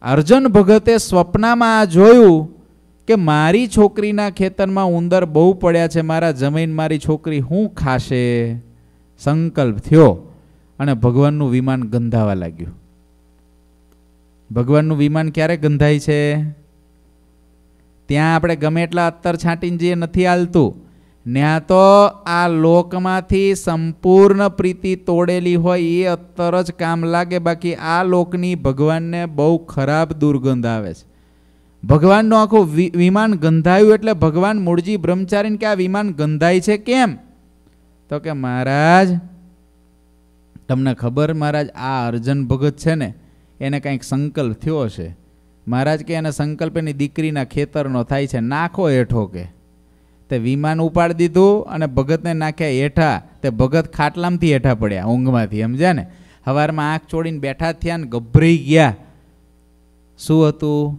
અર્જુન ભગતે સ્વપ્નમાં આ જોયું કે મારી છોકરીના ખેતરમાં ઉંદર બહુ પડ્યા છે મારા જમીન મારી છોકરી હું ખાશે સંકલ્પ થયો અને ભગવાનનું વિમાન ગંધાવા લાગ્યું ભગવાનનું વિમાન ક્યારે ગંધાય છે ત્યાં આપણે ગમે એટલા અત્તર છાંટીને જઈએ નથી હાલતું ત્યાં તો આ લોકમાંથી સંપૂર્ણ પ્રીતિ તોડેલી હોય એ અત્તર જ કામ લાગે બાકી આ લોકની ભગવાનને બહુ ખરાબ દુર્ગંધ આવે છે ભગવાનનું આખું વિમાન ગંધાયું એટલે ભગવાન મૂળજી બ્રહ્મચારીને કે આ વિમાન ગંધાય છે કેમ તો કે મહારાજ તમને ખબર મહારાજ આ અર્જન ભગત છે ને એને કંઈક સંકલ્પ થયો છે મહારાજ કે એને સંકલ્પ એની દીકરીના ખેતરનો થાય છે નાખો હેઠો કે તે વિમાન ઉપાડી દીધું અને ભગતને નાખ્યા હેઠા તે ભગત ખાટલામાંથી હેઠા પડ્યા ઊંઘમાંથી સમજ્યા ને હવારમાં આંખ છોડીને બેઠા થયા ને ગભરાઈ ગયા શું હતું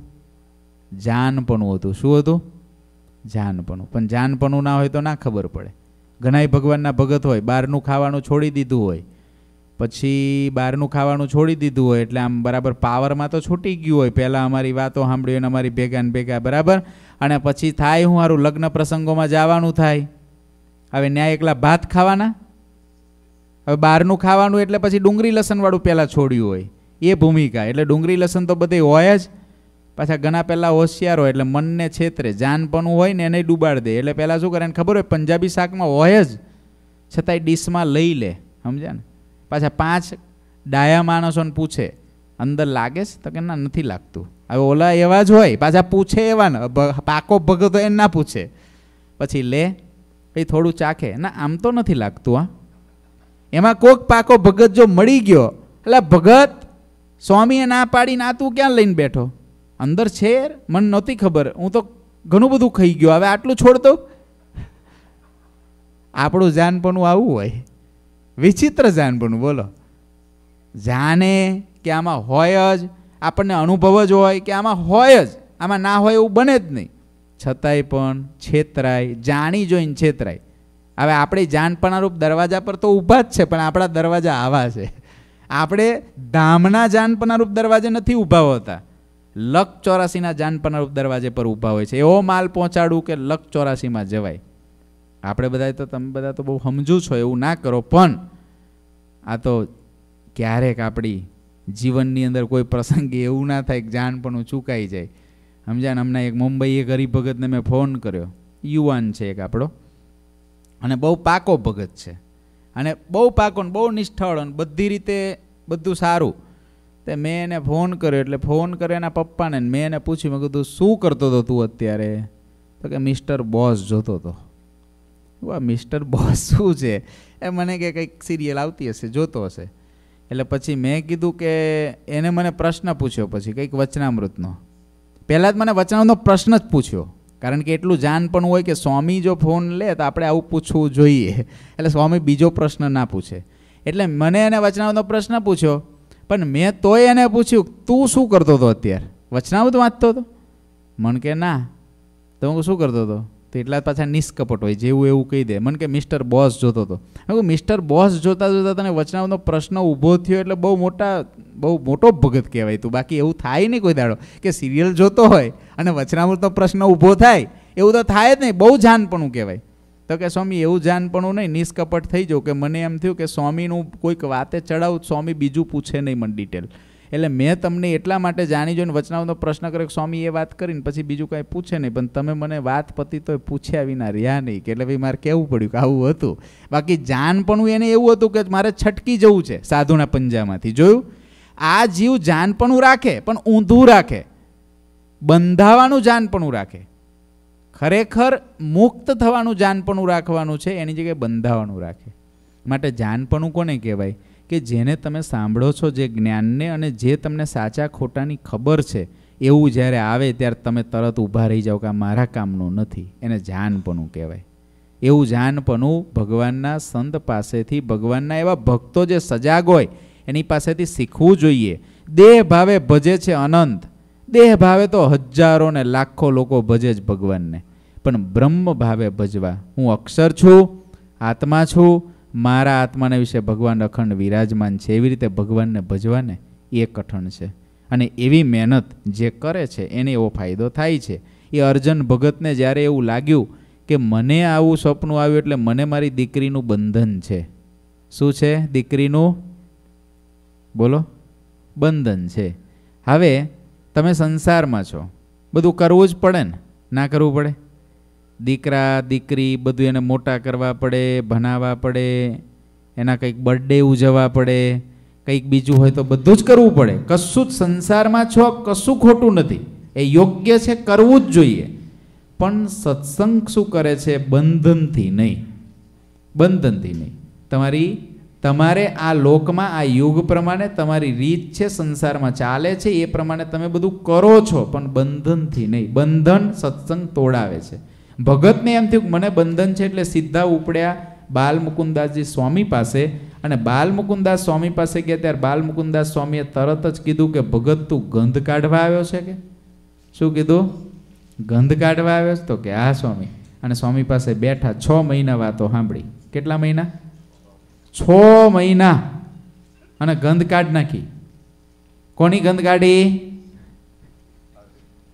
જાનપણું હતું શું હતું જાનપણું પણ જાનપણું ના હોય તો ના ખબર પડે ઘણાય ભગવાનના ભગત હોય બહારનું ખાવાનું છોડી દીધું હોય પછી બહારનું ખાવાનું છોડી દીધું હોય એટલે આમ બરાબર પાવરમાં તો છૂટી ગયું હોય પહેલાં અમારી વાતો સાંભળી અને અમારી ભેગા ને ભેગા બરાબર અને પછી થાય હું સારું લગ્ન પ્રસંગોમાં જવાનું થાય હવે ન્યાય એકલા ભાત ખાવાના હવે બહારનું ખાવાનું એટલે પછી ડુંગળી લસણવાળું પહેલાં છોડ્યું હોય એ ભૂમિકા એટલે ડુંગળી લસણ તો બધે હોય જ પાછા ઘણા પહેલાં હોશિયાર હોય એટલે મનને છેતરે જાનપણું હોય ને એને ડૂબાડ દે એટલે પહેલાં શું કરે એને ખબર હોય પંજાબી શાકમાં હોય જ છતાંય ડીશમાં લઈ લે સમજ્યા ને પાછા પાંચ ડાયા માણસોને પૂછે અંદર લાગે છે તો કે ના નથી લાગતું હવે ઓલા એવા જ હોય પાછા પૂછે એવા ને પાકો ભગતો એને ના પૂછે પછી લે પછી થોડું ચાખે ના આમ તો નથી લાગતું આ એમાં કોક પાકો ભગત જો મળી ગયો એટલે ભગત સ્વામીએ ના પાડીને આ તું ક્યાં લઈને બેઠો અંદર છે મને નહોતી ખબર હું તો ઘણું બધું ખાઈ ગયો હવે આટલું છોડતો આપણું જાનપણું આવું હોય વિચિત્ર જાનપણું બોલો જાણે કે આમાં હોય જ આપણને અનુભવ જ હોય કે આમાં હોય જ આમાં ના હોય એવું બને જ નહીં છતાંય પણ છેતરાય જાણી જોઈને છેતરાય હવે આપણી જાનપણારૂપ દરવાજા પર તો ઊભા જ છે પણ આપણા દરવાજા આવા છે આપણે ધામના જાનપણારૂપ દરવાજે નથી ઊભા હોતા લક ચોરાસીના જાનપણારૂપ દરવાજે પર ઊભા હોય છે એવો માલ પહોંચાડવું કે લક ચોરાસીમાં જવાય આપણે બધા તો તમે બધા તો બહુ સમજુ છો એવું ના કરો પણ આ તો ક્યારેક આપણી જીવનની અંદર કોઈ પ્રસંગે એવું ના થાય કે પણ ચૂકાઈ જાય સમજાને હમણાં એક મુંબઈ એક ભગતને મેં ફોન કર્યો યુવાન છે એક આપણો અને બહુ પાકો ભગત છે અને બહુ પાકો બહુ નિષ્ઠળ અને બધી રીતે બધું સારું તે મેં એને ફોન કર્યો એટલે ફોન કર્યો એના પપ્પાને મેં એને પૂછ્યું મેં કીધું શું કરતો હતો તું અત્યારે તો કે મિસ્ટર બોસ જોતો હતો વાહ મિસ્ટર બોસ શું છે એ મને કે કંઈક સિરિયલ આવતી હશે જોતો હશે એટલે પછી મેં કીધું કે એને મને પ્રશ્ન પૂછ્યો પછી કંઈક વચનામૃતનો પહેલાં જ મને વચનામૃતનો પ્રશ્ન જ પૂછ્યો કારણ કે એટલું જાણ પણ હોય કે સ્વામી જો ફોન લે તો આપણે આવું પૂછવું જોઈએ એટલે સ્વામી બીજો પ્રશ્ન ના પૂછે એટલે મને એને વચનામૃતનો પ્રશ્ન પૂછ્યો પણ મેં તોય એને પૂછ્યું તું શું કરતો હતો અત્યારે વચનામૃત વાંચતો હતો મને કે ના તો હું શું કરતો હતો તો એટલા પાછા નિષ્કપટ હોય જેવું એવું કહી દે મને કે મિસ્ટર બોસ જોતો હતો હું મિસ્ટર બોસ જોતા જોતા તને વચનાવનો પ્રશ્ન ઊભો થયો એટલે બહુ મોટા બહુ મોટો ભગત કહેવાય તું બાકી એવું થાય નહીં કોઈ દાડો કે સિરિયલ જોતો હોય અને વચનામૃતનો પ્રશ્ન ઊભો થાય એવું તો થાય જ નહીં બહુ જાનપણું કહેવાય તો કે સ્વામી એવું જાનપણું નહીં નિષ્કપટ થઈ જાઉં કે મને એમ થયું કે સ્વામીનું કોઈક વાતે ચડાવું સ્વામી બીજું પૂછે નહીં મને ડિટેલ એટલે મેં તમને એટલા માટે જાણી જોઈને વચનાઓનો પ્રશ્ન કર્યો સ્વામી એ વાત કરીને પછી બીજું કાંઈ પૂછે નહીં પણ તમે મને વાત પતી તો પૂછ્યા વિના રહ્યા નહીં કે એટલે ભાઈ મારે કહેવું પડ્યું કે આવું હતું બાકી જાનપણું એને એવું હતું કે મારે છટકી જવું છે સાધુના પંજામાંથી જોયું આ જીવ જાનપણું રાખે પણ ઊંધું રાખે બંધાવાનું જાનપણું રાખે ખરેખર મુક્ત થવાનું જાનપણું રાખવાનું છે એની જગ્યાએ બંધાવાનું રાખે માટે જાનપણું કોને કહેવાય કે જેને તમે સાંભળો છો જે જ્ઞાનને અને જે તમને સાચા ખોટાની ખબર છે એવું જ્યારે આવે ત્યારે તમે તરત ઊભા રહી જાઓ કે આ મારા કામનું નથી એને જાનપણું કહેવાય એવું જાનપણું ભગવાનના સંત પાસેથી ભગવાનના એવા ભક્તો જે સજાગ હોય એની પાસેથી શીખવું જોઈએ દેહ ભાવે ભજે છે અનંત દેહ ભાવે તો હજારો ને લાખો લોકો ભજે જ ભગવાનને પણ બ્રહ્મ ભાવે ભજવા હું અક્ષર છું આત્મા છું મારા આત્માના વિશે ભગવાન અખંડ વિરાજમાન છે એવી રીતે ભગવાનને ભજવાને એ કઠણ છે અને એવી મહેનત જે કરે છે એને એવો ફાયદો થાય છે એ અર્જન ભગતને જ્યારે એવું લાગ્યું કે મને આવું સ્વપ્ન આવ્યું એટલે મને મારી દીકરીનું બંધન છે શું છે દીકરીનું બોલો બંધન છે હવે તમે સંસારમાં છો બધું કરવું જ પડે ને ના કરવું પડે દીકરા દીકરી બધું એને મોટા કરવા પડે ભણાવવા પડે એના કંઈક બર્થડે ઉજવવા પડે કંઈક બીજું હોય તો બધું જ કરવું પડે કશું જ સંસારમાં છો કશું ખોટું નથી એ યોગ્ય છે કરવું જ જોઈએ પણ સત્સંગ શું કરે છે બંધનથી નહીં બંધનથી નહીં તમારી તમારે આ લોકમાં આ યુગ પ્રમાણે તમારી રીત છે સંસારમાં ચાલે છે એ પ્રમાણે તમે બધું કરો છો પણ બંધનથી નહીં બંધન સત્સંગ તોડાવે છે ભગતને એમ થયું કે મને બંધન છે એટલે સીધા ઉપડ્યા બાલમુકુદાસજી સ્વામી પાસે અને બાલમુકુદાસ સ્વામી પાસે ગયા ત્યારે બાલમુકુદાસ સ્વામીએ તરત જ કીધું કે ભગત તું ગંધ કાઢવા આવ્યો છે કે શું કીધું ગંધ કાઢવા આવ્યો છે તો કે હા સ્વામી અને સ્વામી પાસે બેઠા છ મહિના વાતો સાંભળી કેટલા મહિના છ મહિના અને ગંધ કાઢ નાખી કોની ગંધ કાઢી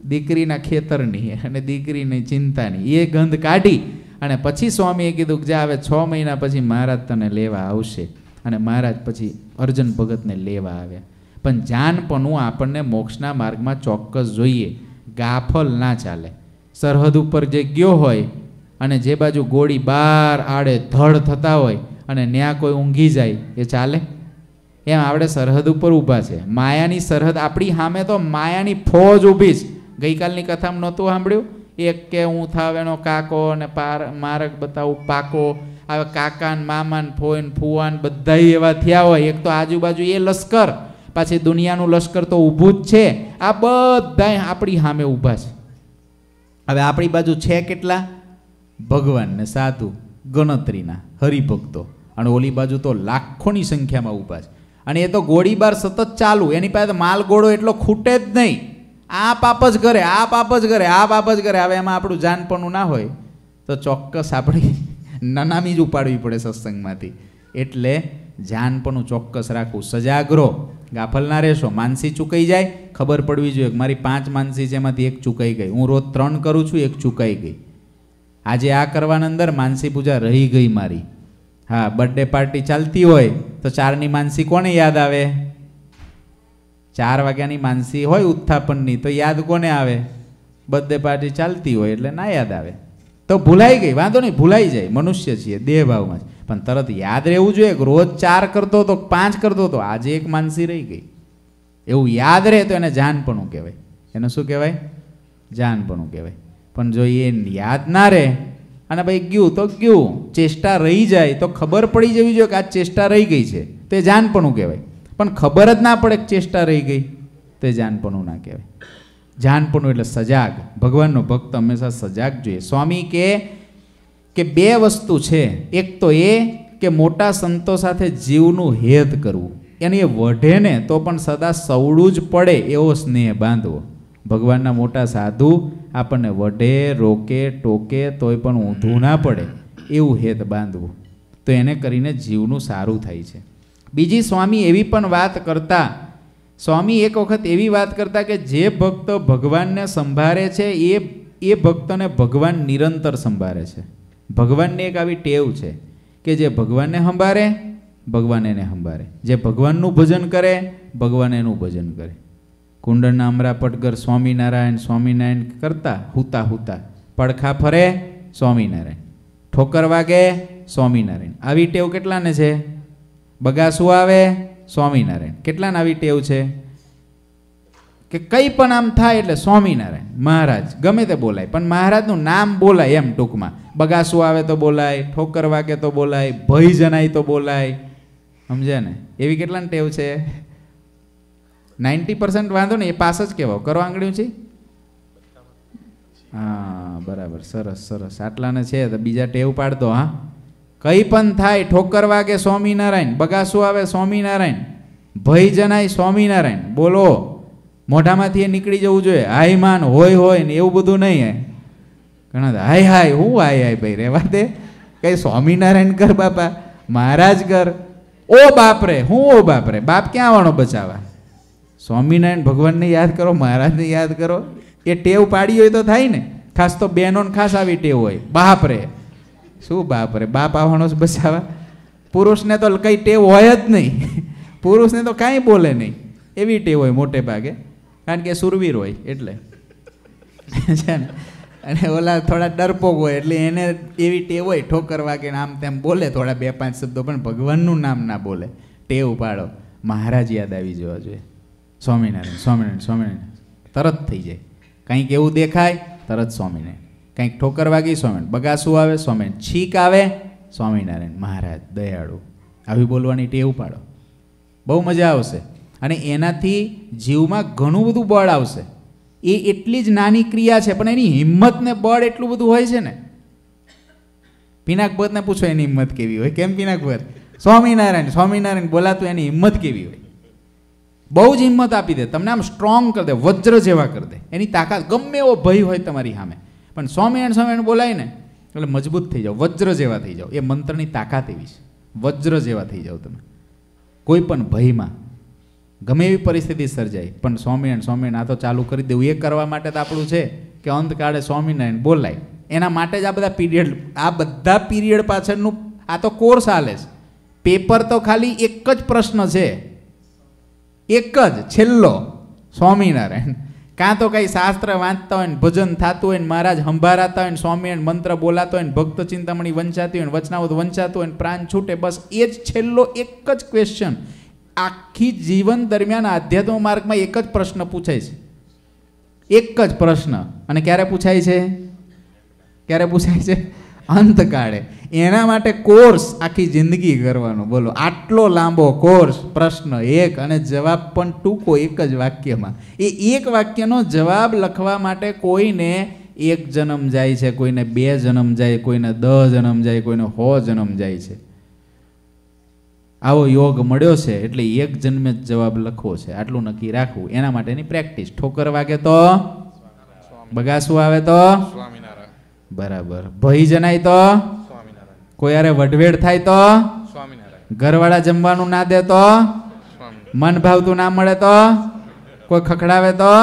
દીકરીના ખેતરની અને દીકરીની ચિંતાની એ ગંધ કાઢી અને પછી સ્વામીએ કીધું કે જા હવે છ મહિના પછી મહારાજ તને લેવા આવશે અને મહારાજ પછી અર્જુન ભગતને લેવા આવ્યા પણ જાનપણું આપણને મોક્ષના માર્ગમાં ચોક્કસ જોઈએ ગાફલ ના ચાલે સરહદ ઉપર જે ગયો હોય અને જે બાજુ ગોળી બાર આડે ધડ થતા હોય અને ન્યા કોઈ ઊંઘી જાય એ ચાલે એમ આપણે સરહદ ઉપર ઊભા છે માયાની સરહદ આપણી સામે તો માયાની ફોજ ઊભી છે ગઈકાલની કથામાં નહોતું સાંભળ્યું એક કે હું થાવ એનો કાકો ને પાર મારક બતાવું પાકો હવે કાકા ને મામા ને ફોઈ ફુવા ને બધા એવા થયા હોય એક તો આજુબાજુ એ લશ્કર પાછી દુનિયાનું લશ્કર તો ઊભું જ છે આ બધા આપણી સામે ઊભા છે હવે આપણી બાજુ છે કેટલા ભગવાન ને સાધુ ગણતરીના હરિભક્તો અને ઓલી બાજુ તો લાખોની સંખ્યામાં ઊભા છે અને એ તો ગોળીબાર સતત ચાલુ એની પાસે માલ ગોળો એટલો ખૂટે જ નહીં આ પાપ જ કરે આ પાપ જ કરે આ પાપ જ કરે હવે એમાં આપણું જાનપણું ના હોય તો ચોક્કસ આપણી નનામી જ ઉપાડવી પડે સત્સંગમાંથી એટલે જાનપણું ચોક્કસ રાખવું સજાગ રહો ગાફલ ના રહેશો માનસી ચૂકાઈ જાય ખબર પડવી જોઈએ મારી પાંચ માનસી છે એમાંથી એક ચૂકાઈ ગઈ હું રોજ ત્રણ કરું છું એક ચૂકાઈ ગઈ આજે આ કરવાની અંદર માનસી પૂજા રહી ગઈ મારી હા બર્થડે પાર્ટી ચાલતી હોય તો ચારની માનસી કોને યાદ આવે ચાર વાગ્યાની માનસી હોય ઉત્થાપનની તો યાદ કોને આવે બર્થડે પાર્ટી ચાલતી હોય એટલે ના યાદ આવે તો ભૂલાઈ ગઈ વાંધો નહીં ભૂલાઈ જાય મનુષ્ય છીએ દેહભાવમાં પણ તરત યાદ રહેવું જોઈએ રોજ ચાર કરતો તો પાંચ કરતો તો આજે એક માનસી રહી ગઈ એવું યાદ રહે તો એને જાનપણું કહેવાય એને શું કહેવાય જાનપણું કહેવાય પણ જો એ યાદ ના રહે અને ભાઈ ગયું તો ગયું ચેષ્ટા રહી જાય તો ખબર પડી જવી જોઈએ કે આ ચેષ્ટા રહી ગઈ છે તો એ જાનપણું કહેવાય પણ ખબર જ ના પડે ચેષ્ટા રહી ગઈ તે જાનપણું ના કહેવાય જાનપણું એટલે સજાગ ભગવાનનો ભક્ત હંમેશા સજાગ જોઈએ સ્વામી કે કે બે વસ્તુ છે એક તો એ કે મોટા સંતો સાથે જીવનું હેત કરવું એની એ વઢે ને તો પણ સદા સવડું જ પડે એવો સ્નેહ બાંધવો ભગવાનના મોટા સાધુ આપણને વઢે રોકે ટોકે તોય પણ ઊંધું ના પડે એવું હેત બાંધવું તો એને કરીને જીવનું સારું થાય છે બીજી સ્વામી એવી પણ વાત કરતા સ્વામી એક વખત એવી વાત કરતા કે જે ભક્ત ભગવાનને સંભાળે છે એ એ ભક્તને ભગવાન નિરંતર સંભાળે છે ભગવાનને એક આવી ટેવ છે કે જે ભગવાનને સંભાળે ભગવાન એને સંભાળે જે ભગવાનનું ભજન કરે ભગવાન એનું ભજન કરે કુંડળના અમરા પટગર સ્વામિનારાયણ સ્વામિનારાયણ કરતા હુતા હુતા પડખા ફરે સ્વામિનારાયણ ઠોકર વાગે સ્વામિનારાયણ આવી ટેવ કેટલાને છે બગાસુ આવે સ્વામિનારાયણ કેટલાને આવી ટેવ છે કે કંઈ પણ આમ થાય એટલે સ્વામિનારાયણ મહારાજ ગમે તે બોલાય પણ મહારાજનું નામ બોલાય એમ ટૂંકમાં બગાસુ આવે તો બોલાય ઠોકર વાગે તો બોલાય ભય જનાય તો બોલાય સમજે ને એવી કેટલાને ટેવ છે નાઇન્ટી પર્સન્ટ વાંધો ને એ પાસ જ કહેવાય કરવા આંગળીઓ છે હા બરાબર સરસ સરસ આટલાને છે તો બીજા ટેવ પાડ દો હા કંઈ પણ થાય ઠોકર વાગે સ્વામિનારાયણ બગાસું આવે સ્વામિનારાયણ ભય જનાય સ્વામિનારાયણ બોલો મોઢામાંથી એ નીકળી જવું જોઈએ હાય માન હોય હોય ને એવું બધું નહીં ઘણા હાય હાય હું હાય હાય ભાઈ રેવા દે કઈ સ્વામિનારાયણ કર બાપા મહારાજ કર ઓ બાપ રે હું ઓ બાપરે બાપ ક્યાં આવવાનો બચાવા સ્વામિનારાયણ ભગવાનને યાદ કરો મહારાજને યાદ કરો એ ટેવ પાડી હોય તો થાય ને ખાસ તો બહેનોને ખાસ આવી ટેવ હોય બાપ રે શું બાપ રે બાપ આવવાનો બસાવા પુરુષને તો કંઈ ટેવ હોય જ નહીં પુરુષને તો કાંઈ બોલે નહીં એવી ટેવ હોય મોટે ભાગે કારણ કે સુરવીર હોય એટલે છે ને અને ઓલા થોડા ડરપોક હોય એટલે એને એવી ટેવ હોય ઠોકરવા કે આમ તેમ બોલે થોડા બે પાંચ શબ્દો પણ ભગવાનનું નામ ના બોલે ટેવ પાડો મહારાજ યાદ આવી જવા જોઈએ સ્વામિનારાયણ સ્વામિનારાયણ સ્વામિનારાયણ તરત થઈ જાય કંઈક એવું દેખાય તરત સ્વામિનારાયણ કંઈક ઠોકર વાગી સ્વામિનારાયણ બગાસું આવે સ્વામિનારાયણ છીક આવે સ્વામિનારાયણ મહારાજ દયાળુ આવી બોલવાની ટેવ પાડો બહુ મજા આવશે અને એનાથી જીવમાં ઘણું બધું બળ આવશે એ એટલી જ નાની ક્રિયા છે પણ એની હિંમતને બળ એટલું બધું હોય છે ને પિનાકભરને પૂછો એની હિંમત કેવી હોય કેમ પિનાકભર સ્વામિનારાયણ સ્વામિનારાયણ બોલાતું એની હિંમત કેવી હોય બહુ જ હિંમત આપી દે તમને આમ સ્ટ્રોંગ કરી દે વજ્ર જેવા કરી દે એની તાકાત ગમે એવો ભય હોય તમારી સામે પણ સ્વામિનારાયણ સ્વામિનારાયણ બોલાય ને એટલે મજબૂત થઈ જાઓ વજ્ર જેવા થઈ જાઓ એ મંત્રની તાકાત એવી છે વજ્ર જેવા થઈ જાઓ તમે કોઈ પણ ભયમાં ગમે એવી પરિસ્થિતિ સર્જાય પણ સ્વામિનારાયણ સ્વામિનારાયણ આ તો ચાલુ કરી દેવું એ કરવા માટે તો આપણું છે કે અંતકાળે સ્વામિનારાયણ બોલાય એના માટે જ આ બધા પીરિયડ આ બધા પીરિયડ પાછળનું આ તો કોર્સ હાલે છે પેપર તો ખાલી એક જ પ્રશ્ન છે એક જ છેલ્લો સ્વામિનારાયણ કાં તો કંઈ શાસ્ત્ર વાંચતા હોય ને ભજન થતું હોય ને મહારાજ હંભારાતા હોય ને મંત્ર બોલાતો હોય ભક્ત ચિંતામણી વંચાતી હોય ને વચનાવત વંચાતું હોય ને પ્રાણ છૂટે બસ એ જ છેલ્લો એક જ ક્વેશ્ચન આખી જીવન દરમિયાન આધ્યાત્મ માર્ગમાં એક જ પ્રશ્ન પૂછાય છે એક જ પ્રશ્ન અને ક્યારે પૂછાય છે ક્યારે પૂછાય છે અંત કાઢે એના માટે કોર્સ આખી જિંદગી કરવાનો બોલો આટલો લાંબો કોર્સ પ્રશ્ન એક અને જવાબ પણ ટૂંકો એક જ વાક્યમાં એ એક વાક્યનો જવાબ લખવા માટે કોઈને એક જન્મ જાય છે કોઈને બે જન્મ જાય કોઈને દસ જન્મ જાય કોઈને હો જન્મ જાય છે આવો યોગ મળ્યો છે એટલે એક જન્મે જ જવાબ લખવો છે આટલું નક્કી રાખવું એના માટેની પ્રેક્ટિસ ઠોકર વાગે તો બગાસું આવે તો બરાબર ભય જણાય તો કોઈ અરે વઢવેડ થાય તો ઘરવાળા જમવાનું ના દે તો મન ભાવતું ના મળે તો કોઈ ખખડાવે તો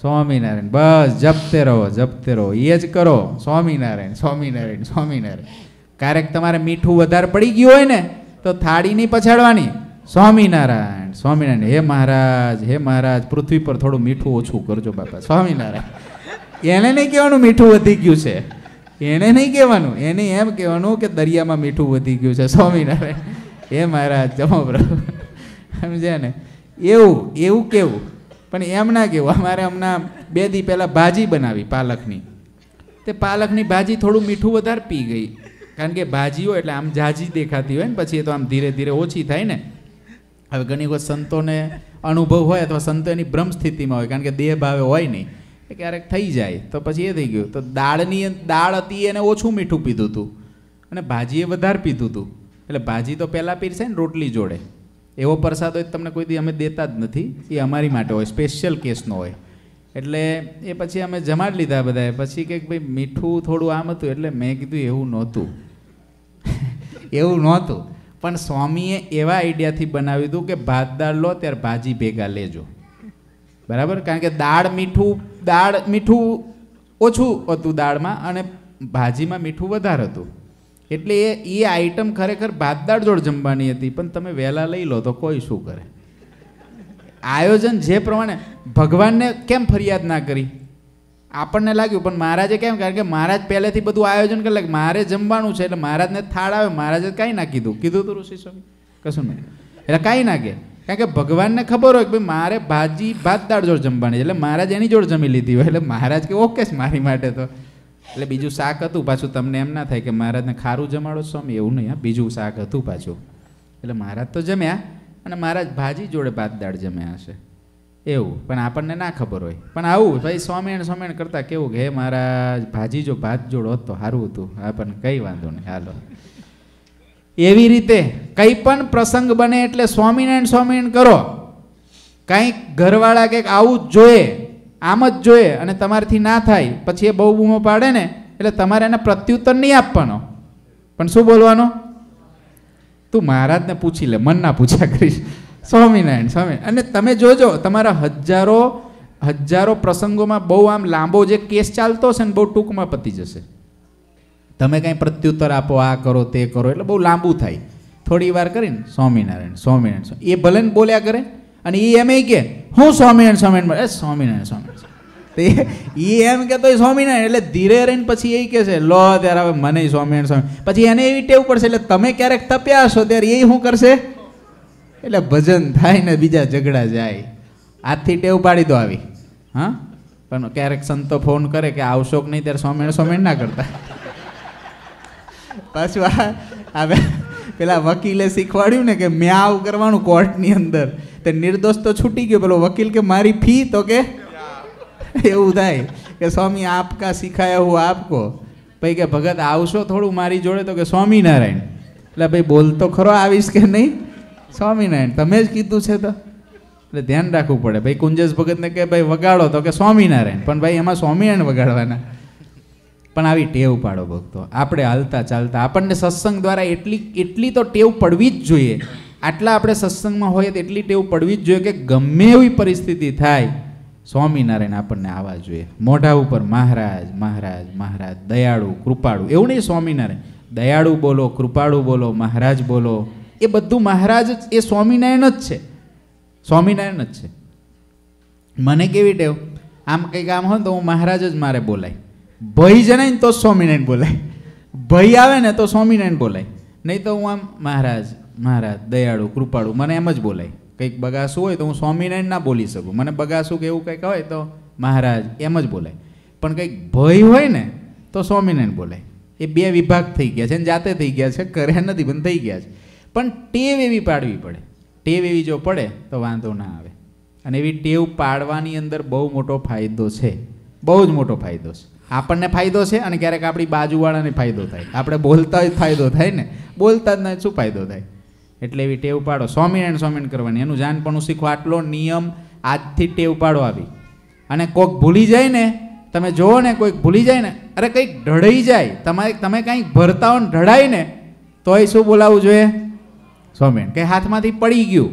સ્વામિનારાયણ બસ જપતે રહો જપતે રહો એ જ કરો સ્વામિનારાયણ સ્વામિનારાયણ સ્વામિનારાયણ ક્યારેક તમારે મીઠું વધારે પડી ગયું હોય ને તો થાળી નહીં પછાડવાની સ્વામિનારાયણ સ્વામિનારાયણ હે મહારાજ હે મહારાજ પૃથ્વી પર થોડું મીઠું ઓછું કરજો બાપા સ્વામિનારાયણ એણે નહીં કહેવાનું મીઠું વધી ગયું છે એણે નહીં કહેવાનું એને એમ કહેવાનું કે દરિયામાં મીઠું વધી ગયું છે સ્વામિનારાયણ એ મારા જમો પ્રભુ સમજ્યા ને એવું એવું કેવું પણ એમ ના કેવું અમારે હમણાં બે દી પહેલાં ભાજી બનાવી પાલકની તે પાલકની ભાજી થોડું મીઠું વધારે પી ગઈ કારણ કે ભાજી હોય એટલે આમ જાજી દેખાતી હોય ને પછી એ તો આમ ધીરે ધીરે ઓછી થાય ને હવે ઘણી વખત સંતોને અનુભવ હોય અથવા સંતો એની ભ્રમ સ્થિતિમાં હોય કારણ કે દેહ ભાવે હોય નહીં ક્યારેક થઈ જાય તો પછી એ થઈ ગયું તો દાળની દાળ હતી એને ઓછું મીઠું પીધું હતું અને ભાજીએ વધારે પીધું હતું એટલે ભાજી તો પહેલાં પીરશે ને રોટલી જોડે એવો પ્રસાદ હોય તમને કોઈ દી અમે દેતા જ નથી એ અમારી માટે હોય સ્પેશિયલ કેસનો હોય એટલે એ પછી અમે જમાડ લીધા બધાએ પછી કંઈક ભાઈ મીઠું થોડું આમ હતું એટલે મેં કીધું એવું નહોતું એવું નહોતું પણ સ્વામીએ એવા આઈડિયાથી બનાવ્યું હતું કે ભાત દાળ લો ત્યારે ભાજી ભેગા લેજો બરાબર કારણ કે દાળ મીઠું દાળ મીઠું ઓછું હતું દાળમાં અને ભાજીમાં મીઠું વધારે હતું એટલે એ એ આઈટમ ખરેખર ભાત દાળ જોડ જમવાની હતી પણ તમે વહેલા લઈ લો તો કોઈ શું કરે આયોજન જે પ્રમાણે ભગવાનને કેમ ફરિયાદ ના કરી આપણને લાગ્યું પણ મહારાજે કેમ કારણ કે મહારાજ પહેલેથી બધું આયોજન કરે મારે જમવાનું છે એટલે મહારાજને થાળ આવે મહારાજે કાંઈ ના કીધું કીધું તું ઋષિ સ્વામી કશું નહીં એટલે કાંઈ ના કે કારણ કે ભગવાનને ખબર હોય કે ભાઈ મારે ભાજી ભાત દાળ જોડ જમવાની એટલે મહારાજ એની જોડે જમી લીધી હોય એટલે મહારાજ કે ઓકે છે મારી માટે તો એટલે બીજું શાક હતું પાછું તમને એમ ના થાય કે મહારાજને ખારું જમાડો સ્વામી એવું નહીં બીજું શાક હતું પાછું એટલે મહારાજ તો જમ્યા અને મહારાજ ભાજી જોડે ભાત દાળ જમ્યા હશે એવું પણ આપણને ના ખબર હોય પણ આવું ભાઈ સ્વામિયણ સ્વામિયણ કરતાં કેવું કે હે મહારાજ ભાજી જો ભાત જોડો હતો સારું હતું હા પણ કંઈ વાંધો નહીં હાલો એવી રીતે કંઈ પણ પ્રસંગ બને એટલે સ્વામિનારાયણ સ્વામિનારાયણ કરો કંઈક ઘરવાળા કંઈક આવું જ જોઈએ આમ જ જોઈએ અને તમારાથી ના થાય પછી એ બહુ બૂમો પાડે ને એટલે તમારે એને પ્રત્યુત્તર નહીં આપવાનો પણ શું બોલવાનો તું મહારાજને પૂછી લે મનના પૂછ્યા કરીશ સ્વામિનારાયણ સ્વામી અને તમે જોજો તમારા હજારો હજારો પ્રસંગોમાં બહુ આમ લાંબો જે કેસ ચાલતો હશે ને બહુ ટૂંકમાં પતી જશે તમે કાંઈ પ્રત્યુત્તર આપો આ કરો તે કરો એટલે બહુ લાંબુ થાય થોડી વાર કરીને સ્વામિનારાયણ સ્વામિનારાયણ એ ભલે ને બોલ્યા કરે અને એ એમ કે હું સ્વામિનારાયણ સ્વામિનારાયણ એ સ્વામિનારાયણ સ્વામિનારાયણ એ એમ કે કહેતો સ્વામિનારાયણ એટલે ધીરે રહીને પછી એ કહે છે લો ત્યારે હવે મને સ્વામિનારાયણ સ્વામી પછી એને એવી ટેવ પડશે એટલે તમે ક્યારેક તપ્યા હશો ત્યારે એ શું કરશે એટલે ભજન થાય ને બીજા ઝઘડા જાય આજથી ટેવ પાડી દો આવી હા પણ ક્યારેક સંતો ફોન કરે કે આવશો કે નહીં ત્યારે સ્વામિનારાયણ સ્વામિનારાયણ ના કરતા પાછું આ હવે પેલા વકીલે શીખવાડ્યું ને કે મ્યાવ કરવાનું કોર્ટની અંદર તે નિર્દોષ તો છૂટી ગયો પેલો વકીલ કે મારી ફી તો કે એવું થાય કે સ્વામી આપકા શીખાયા હું આપકો ભાઈ કે ભગત આવશો થોડું મારી જોડે તો કે સ્વામિનારાયણ એટલે ભાઈ બોલતો ખરો આવીશ કે નહીં સ્વામિનારાયણ તમે જ કીધું છે તો એટલે ધ્યાન રાખવું પડે ભાઈ કુંજસ ભગતને કે ભાઈ વગાડો તો કે સ્વામિનારાયણ પણ ભાઈ એમાં સ્વામિનારાયણ વગાડવાના પણ આવી ટેવ પાડો ભક્તો આપણે હાલતા ચાલતા આપણને સત્સંગ દ્વારા એટલી એટલી તો ટેવ પડવી જ જોઈએ આટલા આપણે સત્સંગમાં હોઈએ તો એટલી ટેવ પડવી જ જોઈએ કે ગમે એવી પરિસ્થિતિ થાય સ્વામિનારાયણ આપણને આવવા જોઈએ મોઢા ઉપર મહારાજ મહારાજ મહારાજ દયાળુ કૃપાળુ એવું નહીં સ્વામિનારાયણ દયાળુ બોલો કૃપાળુ બોલો મહારાજ બોલો એ બધું મહારાજ જ એ સ્વામિનારાયણ જ છે સ્વામિનારાયણ જ છે મને કેવી ટેવ આમ કંઈક આમ હોય તો હું મહારાજ જ મારે બોલાય ભય છે ને તો સ્વામિનારાયણ બોલાય ભય આવે ને તો સ્વામિનારાયણ બોલાય નહીં તો હું આમ મહારાજ મહારાજ દયાળુ કૃપાળુ મને એમ જ બોલાય કંઈક બગાસું હોય તો હું સ્વામિનારાયણ ના બોલી શકું મને બગાસું કે એવું કંઈક હોય તો મહારાજ એમ જ બોલાય પણ કંઈક ભય હોય ને તો સ્વામિનારાયણ બોલાય એ બે વિભાગ થઈ ગયા છે ને જાતે થઈ ગયા છે કર્યા નથી પણ થઈ ગયા છે પણ ટેવ એવી પાડવી પડે ટેવ એવી જો પડે તો વાંધો ના આવે અને એવી ટેવ પાડવાની અંદર બહુ મોટો ફાયદો છે બહુ જ મોટો ફાયદો છે આપણને ફાયદો છે અને ક્યારેક આપણી બાજુવાળાને ફાયદો થાય આપણે બોલતા જ ફાયદો થાય ને બોલતા જ નહીં શું ફાયદો થાય એટલે એવી ટેવ પાડો સોમિન એન્ડ સોમિન કરવાની એનું જાનપણું શીખવા આટલો નિયમ આજથી ટેવ પાડો આવી અને કોઈક ભૂલી જાય ને તમે જોવો ને કોઈક ભૂલી જાય ને અરે કંઈક ઢળાઈ જાય તમારે તમે કંઈક ભરતા હો ને ઢળાય ને તોય શું બોલાવવું જોઈએ સ્વામિનારાયણ કે હાથમાંથી પડી ગયું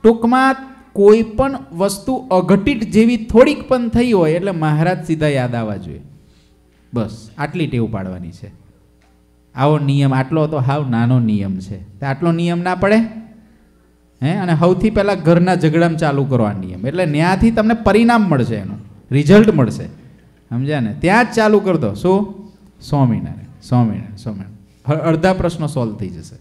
ટૂંકમાં કોઈ પણ વસ્તુ અઘટિત જેવી થોડીક પણ થઈ હોય એટલે મહારાજ સીધા યાદ આવવા જોઈએ બસ આટલી ટેવ પાડવાની છે આવો નિયમ આટલો તો હાવ નાનો નિયમ છે તો આટલો નિયમ ના પડે હે અને સૌથી પહેલાં ઘરના ઝઘડામાં ચાલુ કરો આ નિયમ એટલે ત્યાંથી તમને પરિણામ મળશે એનું રિઝલ્ટ મળશે સમજ્યા ને ત્યાં જ ચાલુ કરી દો શું સ્વામિનારાયણ સ્વામિનારાયણ સ્વામિનારાયણ અડધા પ્રશ્નો સોલ્વ થઈ જશે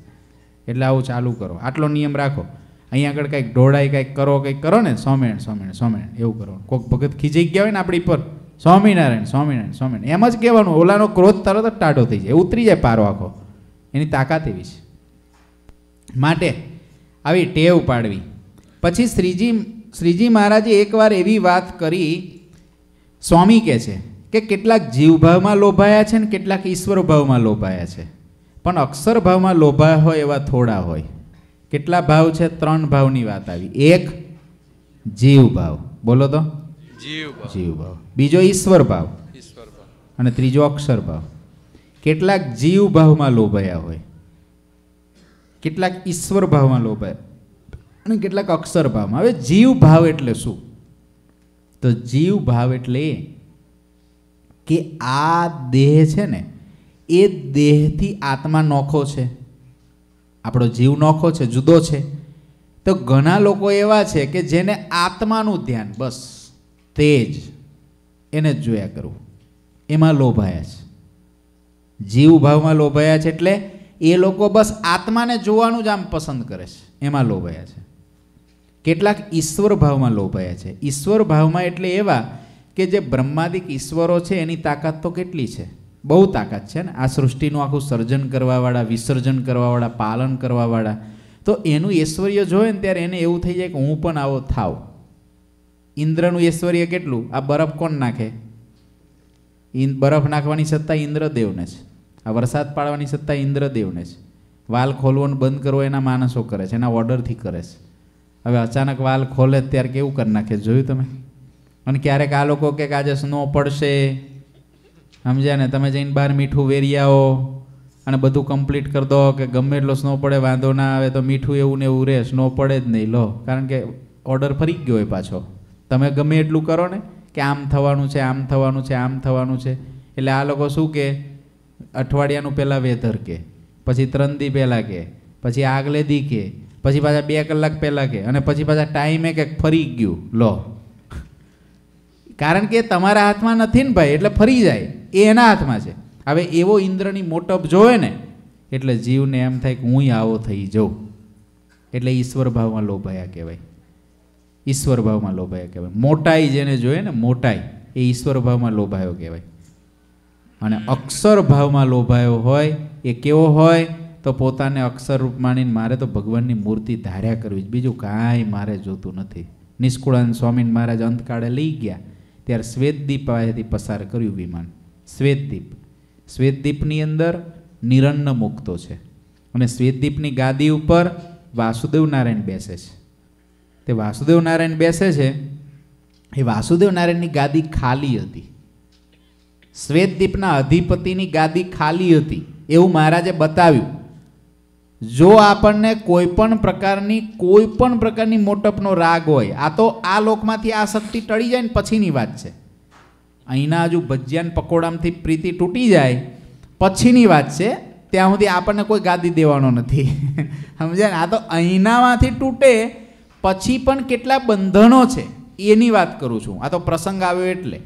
એટલે આવું ચાલુ કરો આટલો નિયમ રાખો અહીંયા આગળ કંઈક ઢોળાય કંઈક કરો કંઈક કરો ને સ્વામિનારાયણ સ્વામિનારાયણ સ્વામિનારાયણ એવું કરો કોઈક ભગત ખીજાઈ ગયા હોય ને આપણી પર સ્વામિનારાયણ સ્વામિનારાયણ સ્વામિનારાયણ એમ જ કહેવાનું ઓલાનો ક્રોધ તરત જ ટાઢો થઈ જાય ઉતરી જાય પારો આખો એની તાકાત એવી છે માટે આવી ટેવ પાડવી પછી શ્રીજી શ્રીજી મહારાજે એકવાર એવી વાત કરી સ્વામી કહે છે કે કેટલાક જીવભાવમાં લોભાયા છે ને કેટલાક ઈશ્વર ભાવમાં લોભાયા છે પણ અક્ષર ભાવમાં લોભાયા હોય એવા થોડા હોય કેટલા ભાવ છે ત્રણ ભાવની વાત આવી એક જીવ ભાવ બોલો તો જીવ ભાવ બીજો ઈશ્વર ભાવ અને ત્રીજો અક્ષર ભાવ કેટલાક જીવ ભાવમાં લોભાયા હોય કેટલાક ઈશ્વર ભાવમાં લોભાયા અને કેટલાક અક્ષર ભાવમાં હવે જીવ ભાવ એટલે શું તો જીવ ભાવ એટલે કે આ દેહ છે ને એ દેહથી આત્મા નોખો છે આપણો જીવ નોખો છે જુદો છે તો ઘણા લોકો એવા છે કે જેને આત્માનું ધ્યાન બસ તેજ એને જ જોયા કરવું એમાં લોભાયા છે જીવ ભાવમાં લોભાયા છે એટલે એ લોકો બસ આત્માને જોવાનું જ આમ પસંદ કરે છે એમાં લોભાયા છે કેટલાક ઈશ્વર ભાવમાં લોભાયા છે ઈશ્વર ભાવમાં એટલે એવા કે જે બ્રહ્માદિક ઈશ્વરો છે એની તાકાત તો કેટલી છે બહુ તાકાત છે ને આ સૃષ્ટિનું આખું સર્જન કરવાવાળા વિસર્જન કરવાવાળા પાલન કરવાવાળા તો એનું ઐશ્વર્ય જોવે ને ત્યારે એને એવું થઈ જાય કે હું પણ આવો થાવ ઇન્દ્રનું ઐશ્વર્ય કેટલું આ બરફ કોણ નાખે બરફ નાખવાની સત્તા ઇન્દ્રદેવને છે આ વરસાદ પાડવાની સત્તા ઇન્દ્રદેવને છે વાલ ખોલવો ને બંધ કરવો એના માણસો કરે છે એના ઓર્ડરથી કરે છે હવે અચાનક વાલ ખોલે ત્યારે કેવું કરી નાખે જોયું તમે અને ક્યારેક આ લોકો કે આજે સ્નો પડશે સમજ્યા ને તમે જઈને બહાર મીઠું વેરી આવો અને બધું કમ્પ્લીટ કરી દો કે ગમે એટલો સ્નો પડે વાંધો ના આવે તો મીઠું એવું ને એવું રહે સ્નો પડે જ નહીં લો કારણ કે ઓર્ડર ફરી ગયો હોય પાછો તમે ગમે એટલું કરો ને કે આમ થવાનું છે આમ થવાનું છે આમ થવાનું છે એટલે આ લોકો શું કે અઠવાડિયાનું પહેલાં વેધર કે પછી ત્રણ દી પહેલાં કે પછી આગલે દી કે પછી પાછા બે કલાક પહેલાં કે અને પછી પાછા ટાઈમે કે ફરી ગયું લો કારણ કે તમારા હાથમાં નથી ને ભાઈ એટલે ફરી જાય એ એના હાથમાં છે હવે એવો ઇન્દ્રની મોટપ જોવે ને એટલે જીવને એમ થાય કે હું આવો થઈ જાઉં એટલે ઈશ્વર ભાવમાં લોભાયા કહેવાય ઈશ્વર ભાવમાં લોભાયો કહેવાય મોટાઈ જેને જોઈએ ને મોટાઈ એ ઈશ્વર ભાવમાં લોભાયો કહેવાય અને અક્ષર ભાવમાં લોભાયો હોય એ કેવો હોય તો પોતાને અક્ષર રૂપ માનીને મારે તો ભગવાનની મૂર્તિ ધાર્યા કરવી જ બીજું કાંઈ મારે જોતું નથી નિષ્કુળાન સ્વામીન મહારાજ અંતકાળે લઈ ગયા ત્યારે શ્વેતદીપ પાસેથી પસાર કર્યું વિમાન શ્વેતદીપ શ્વેતદીપની અંદર નિરન્ન મુક્તો છે અને શ્વેતદીપની ગાદી ઉપર વાસુદેવ નારાયણ બેસે છે તે વાસુદેવ નારાયણ બેસે છે એ વાસુદેવ નારાયણની ગાદી ખાલી હતી શ્વેત અધિપતિની ગાદી ખાલી હતી એવું મહારાજે બતાવ્યું જો આપણને કોઈ પણ પ્રકારની કોઈ પણ પ્રકારની મોટપનો રાગ હોય આ તો આ લોકમાંથી આ શક્તિ ટળી જાય ને પછીની વાત છે અહીંના હજુ ભજીયાન પકોડામથી પ્રીતિ તૂટી જાય પછીની વાત છે ત્યાં સુધી આપણને કોઈ ગાદી દેવાનો નથી સમજાય આ તો અહીંનામાંથી તૂટે પછી પણ કેટલા બંધનો છે એની વાત કરું છું આ તો પ્રસંગ આવ્યો એટલે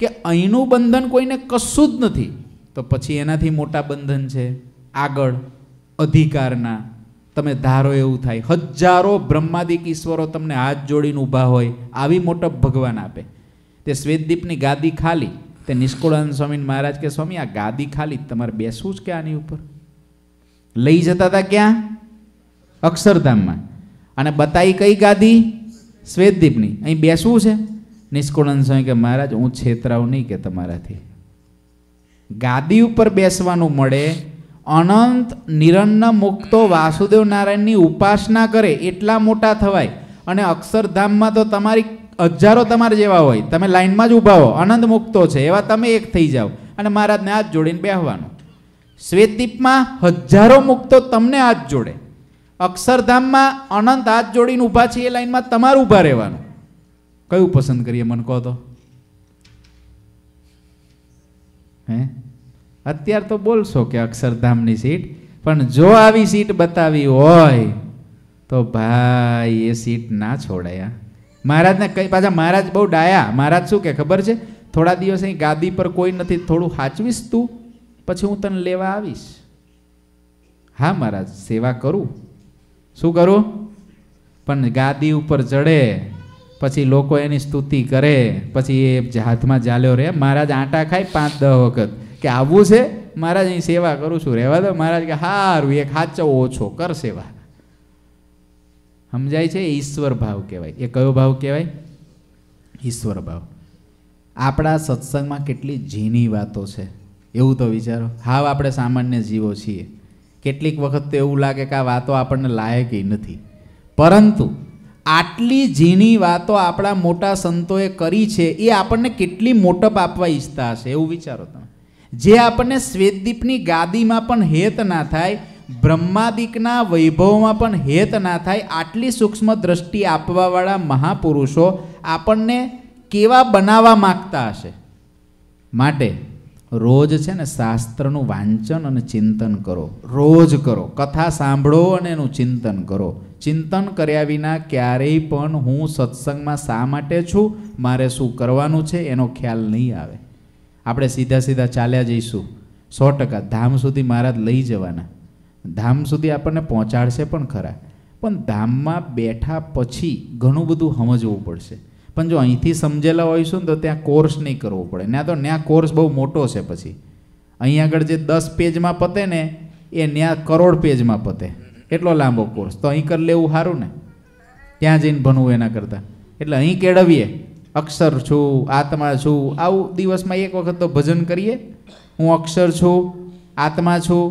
કે અહીંનું બંધન કોઈને કશું જ નથી તો પછી એનાથી મોટા બંધન છે આગળ અધિકારના તમે ધારો એવું થાય હજારો બ્રહ્માદિક ઈશ્વરો તમને હાથ જોડીને ઊભા હોય આવી મોટો ભગવાન આપે તે શ્વેતદીપની ગાદી ખાલી તે નિષ્કુળાનંદ સ્વામી મહારાજ કે સ્વામી આ ગાદી ખાલી તમારે બેસવું જ કે આની ઉપર લઈ જતા હતા ક્યાં અક્ષરધામમાં અને બતાવી કઈ ગાદી શ્વેતદીપની અહીં બેસવું છે નિષ્કુળન સ્વામી કે મહારાજ હું છેતરાવ નહીં કે તમારાથી ગાદી ઉપર બેસવાનું મળે અનંત નિરન્ન મુક્તો વાસુદેવ નારાયણની ઉપાસના કરે એટલા મોટા થવાય અને અક્ષરધામમાં તો તમારી હજારો તમારા જેવા હોય તમે લાઇનમાં જ ઊભા હો અનંત મુક્તો છે એવા તમે એક થઈ જાઓ અને મહારાજને હાથ જોડીને બેહવાનું શ્વેતદીપમાં હજારો મુક્તો તમને હાથ જોડે અક્ષરધામમાં અનંત હાથ જોડીને ઊભા છે એ લાઈનમાં તમારે ઊભા રહેવાનું કયું પસંદ કરીએ મને કહો તો હે અત્યાર તો બોલશો કે અક્ષરધામની સીટ પણ જો આવી સીટ બતાવી હોય તો ભાઈ એ સીટ ના છોડાયા મહારાજને કઈ પાછા મહારાજ બહુ ડાયા મહારાજ શું કે ખબર છે થોડા દિવસ અહીં ગાદી પર કોઈ નથી થોડું સાચવીશ તું પછી હું તને લેવા આવીશ હા મહારાજ સેવા કરું શું કરું પણ ગાદી ઉપર ચડે પછી લોકો એની સ્તુતિ કરે પછી એ હાથમાં ચાલ્યો રહે મહારાજ આંટા ખાય પાંચ દહ વખત કે આવવું છે મહારાજ અહીં સેવા કરું છું રહેવા દો મહારાજ કે હારું એક હાચો ઓછો કર સેવા સમજાય છે ઈશ્વર ભાવ કહેવાય એ કયો ભાવ કહેવાય ઈશ્વર ભાવ આપણા સત્સંગમાં કેટલી ઝીની વાતો છે એવું તો વિચારો હાવ આપણે સામાન્ય જીવો છીએ કેટલીક વખત તો એવું લાગે કે આ વાતો આપણને લાયક નથી પરંતુ આટલી ઝીણી વાતો આપણા મોટા સંતોએ કરી છે એ આપણને કેટલી મોટપ આપવા ઈચ્છતા હશે એવું વિચારો તમે જે આપણને શ્વેતદીપની ગાદીમાં પણ હેત ના થાય બ્રહ્માદિકના વૈભવમાં પણ હેત ના થાય આટલી સૂક્ષ્મ દ્રષ્ટિ આપવાવાળા મહાપુરુષો આપણને કેવા બનાવવા માગતા હશે માટે રોજ છે ને શાસ્ત્રનું વાંચન અને ચિંતન કરો રોજ કરો કથા સાંભળો અને એનું ચિંતન કરો ચિંતન કર્યા વિના ક્યારેય પણ હું સત્સંગમાં શા માટે છું મારે શું કરવાનું છે એનો ખ્યાલ નહીં આવે આપણે સીધા સીધા ચાલ્યા જઈશું સો ટકા ધામ સુધી મારા લઈ જવાના ધામ સુધી આપણને પહોંચાડશે પણ ખરા પણ ધામમાં બેઠા પછી ઘણું બધું સમજવું પડશે પણ જો અહીંથી સમજેલા હોઈશું ને તો ત્યાં કોર્સ નહીં કરવો પડે ત્યાં તો ત્યાં કોર્સ બહુ મોટો છે પછી અહીં આગળ જે દસ પેજમાં પતે ને એ ત્યાં કરોડ પેજમાં પતે એટલો લાંબો કોર્સ તો અહીં કરી લેવું સારું ને ત્યાં જઈને ભણવું એના કરતાં એટલે અહીં કેળવીએ અક્ષર છું આત્મા છું આવું દિવસમાં એક વખત તો ભજન કરીએ હું અક્ષર છું આત્મા છું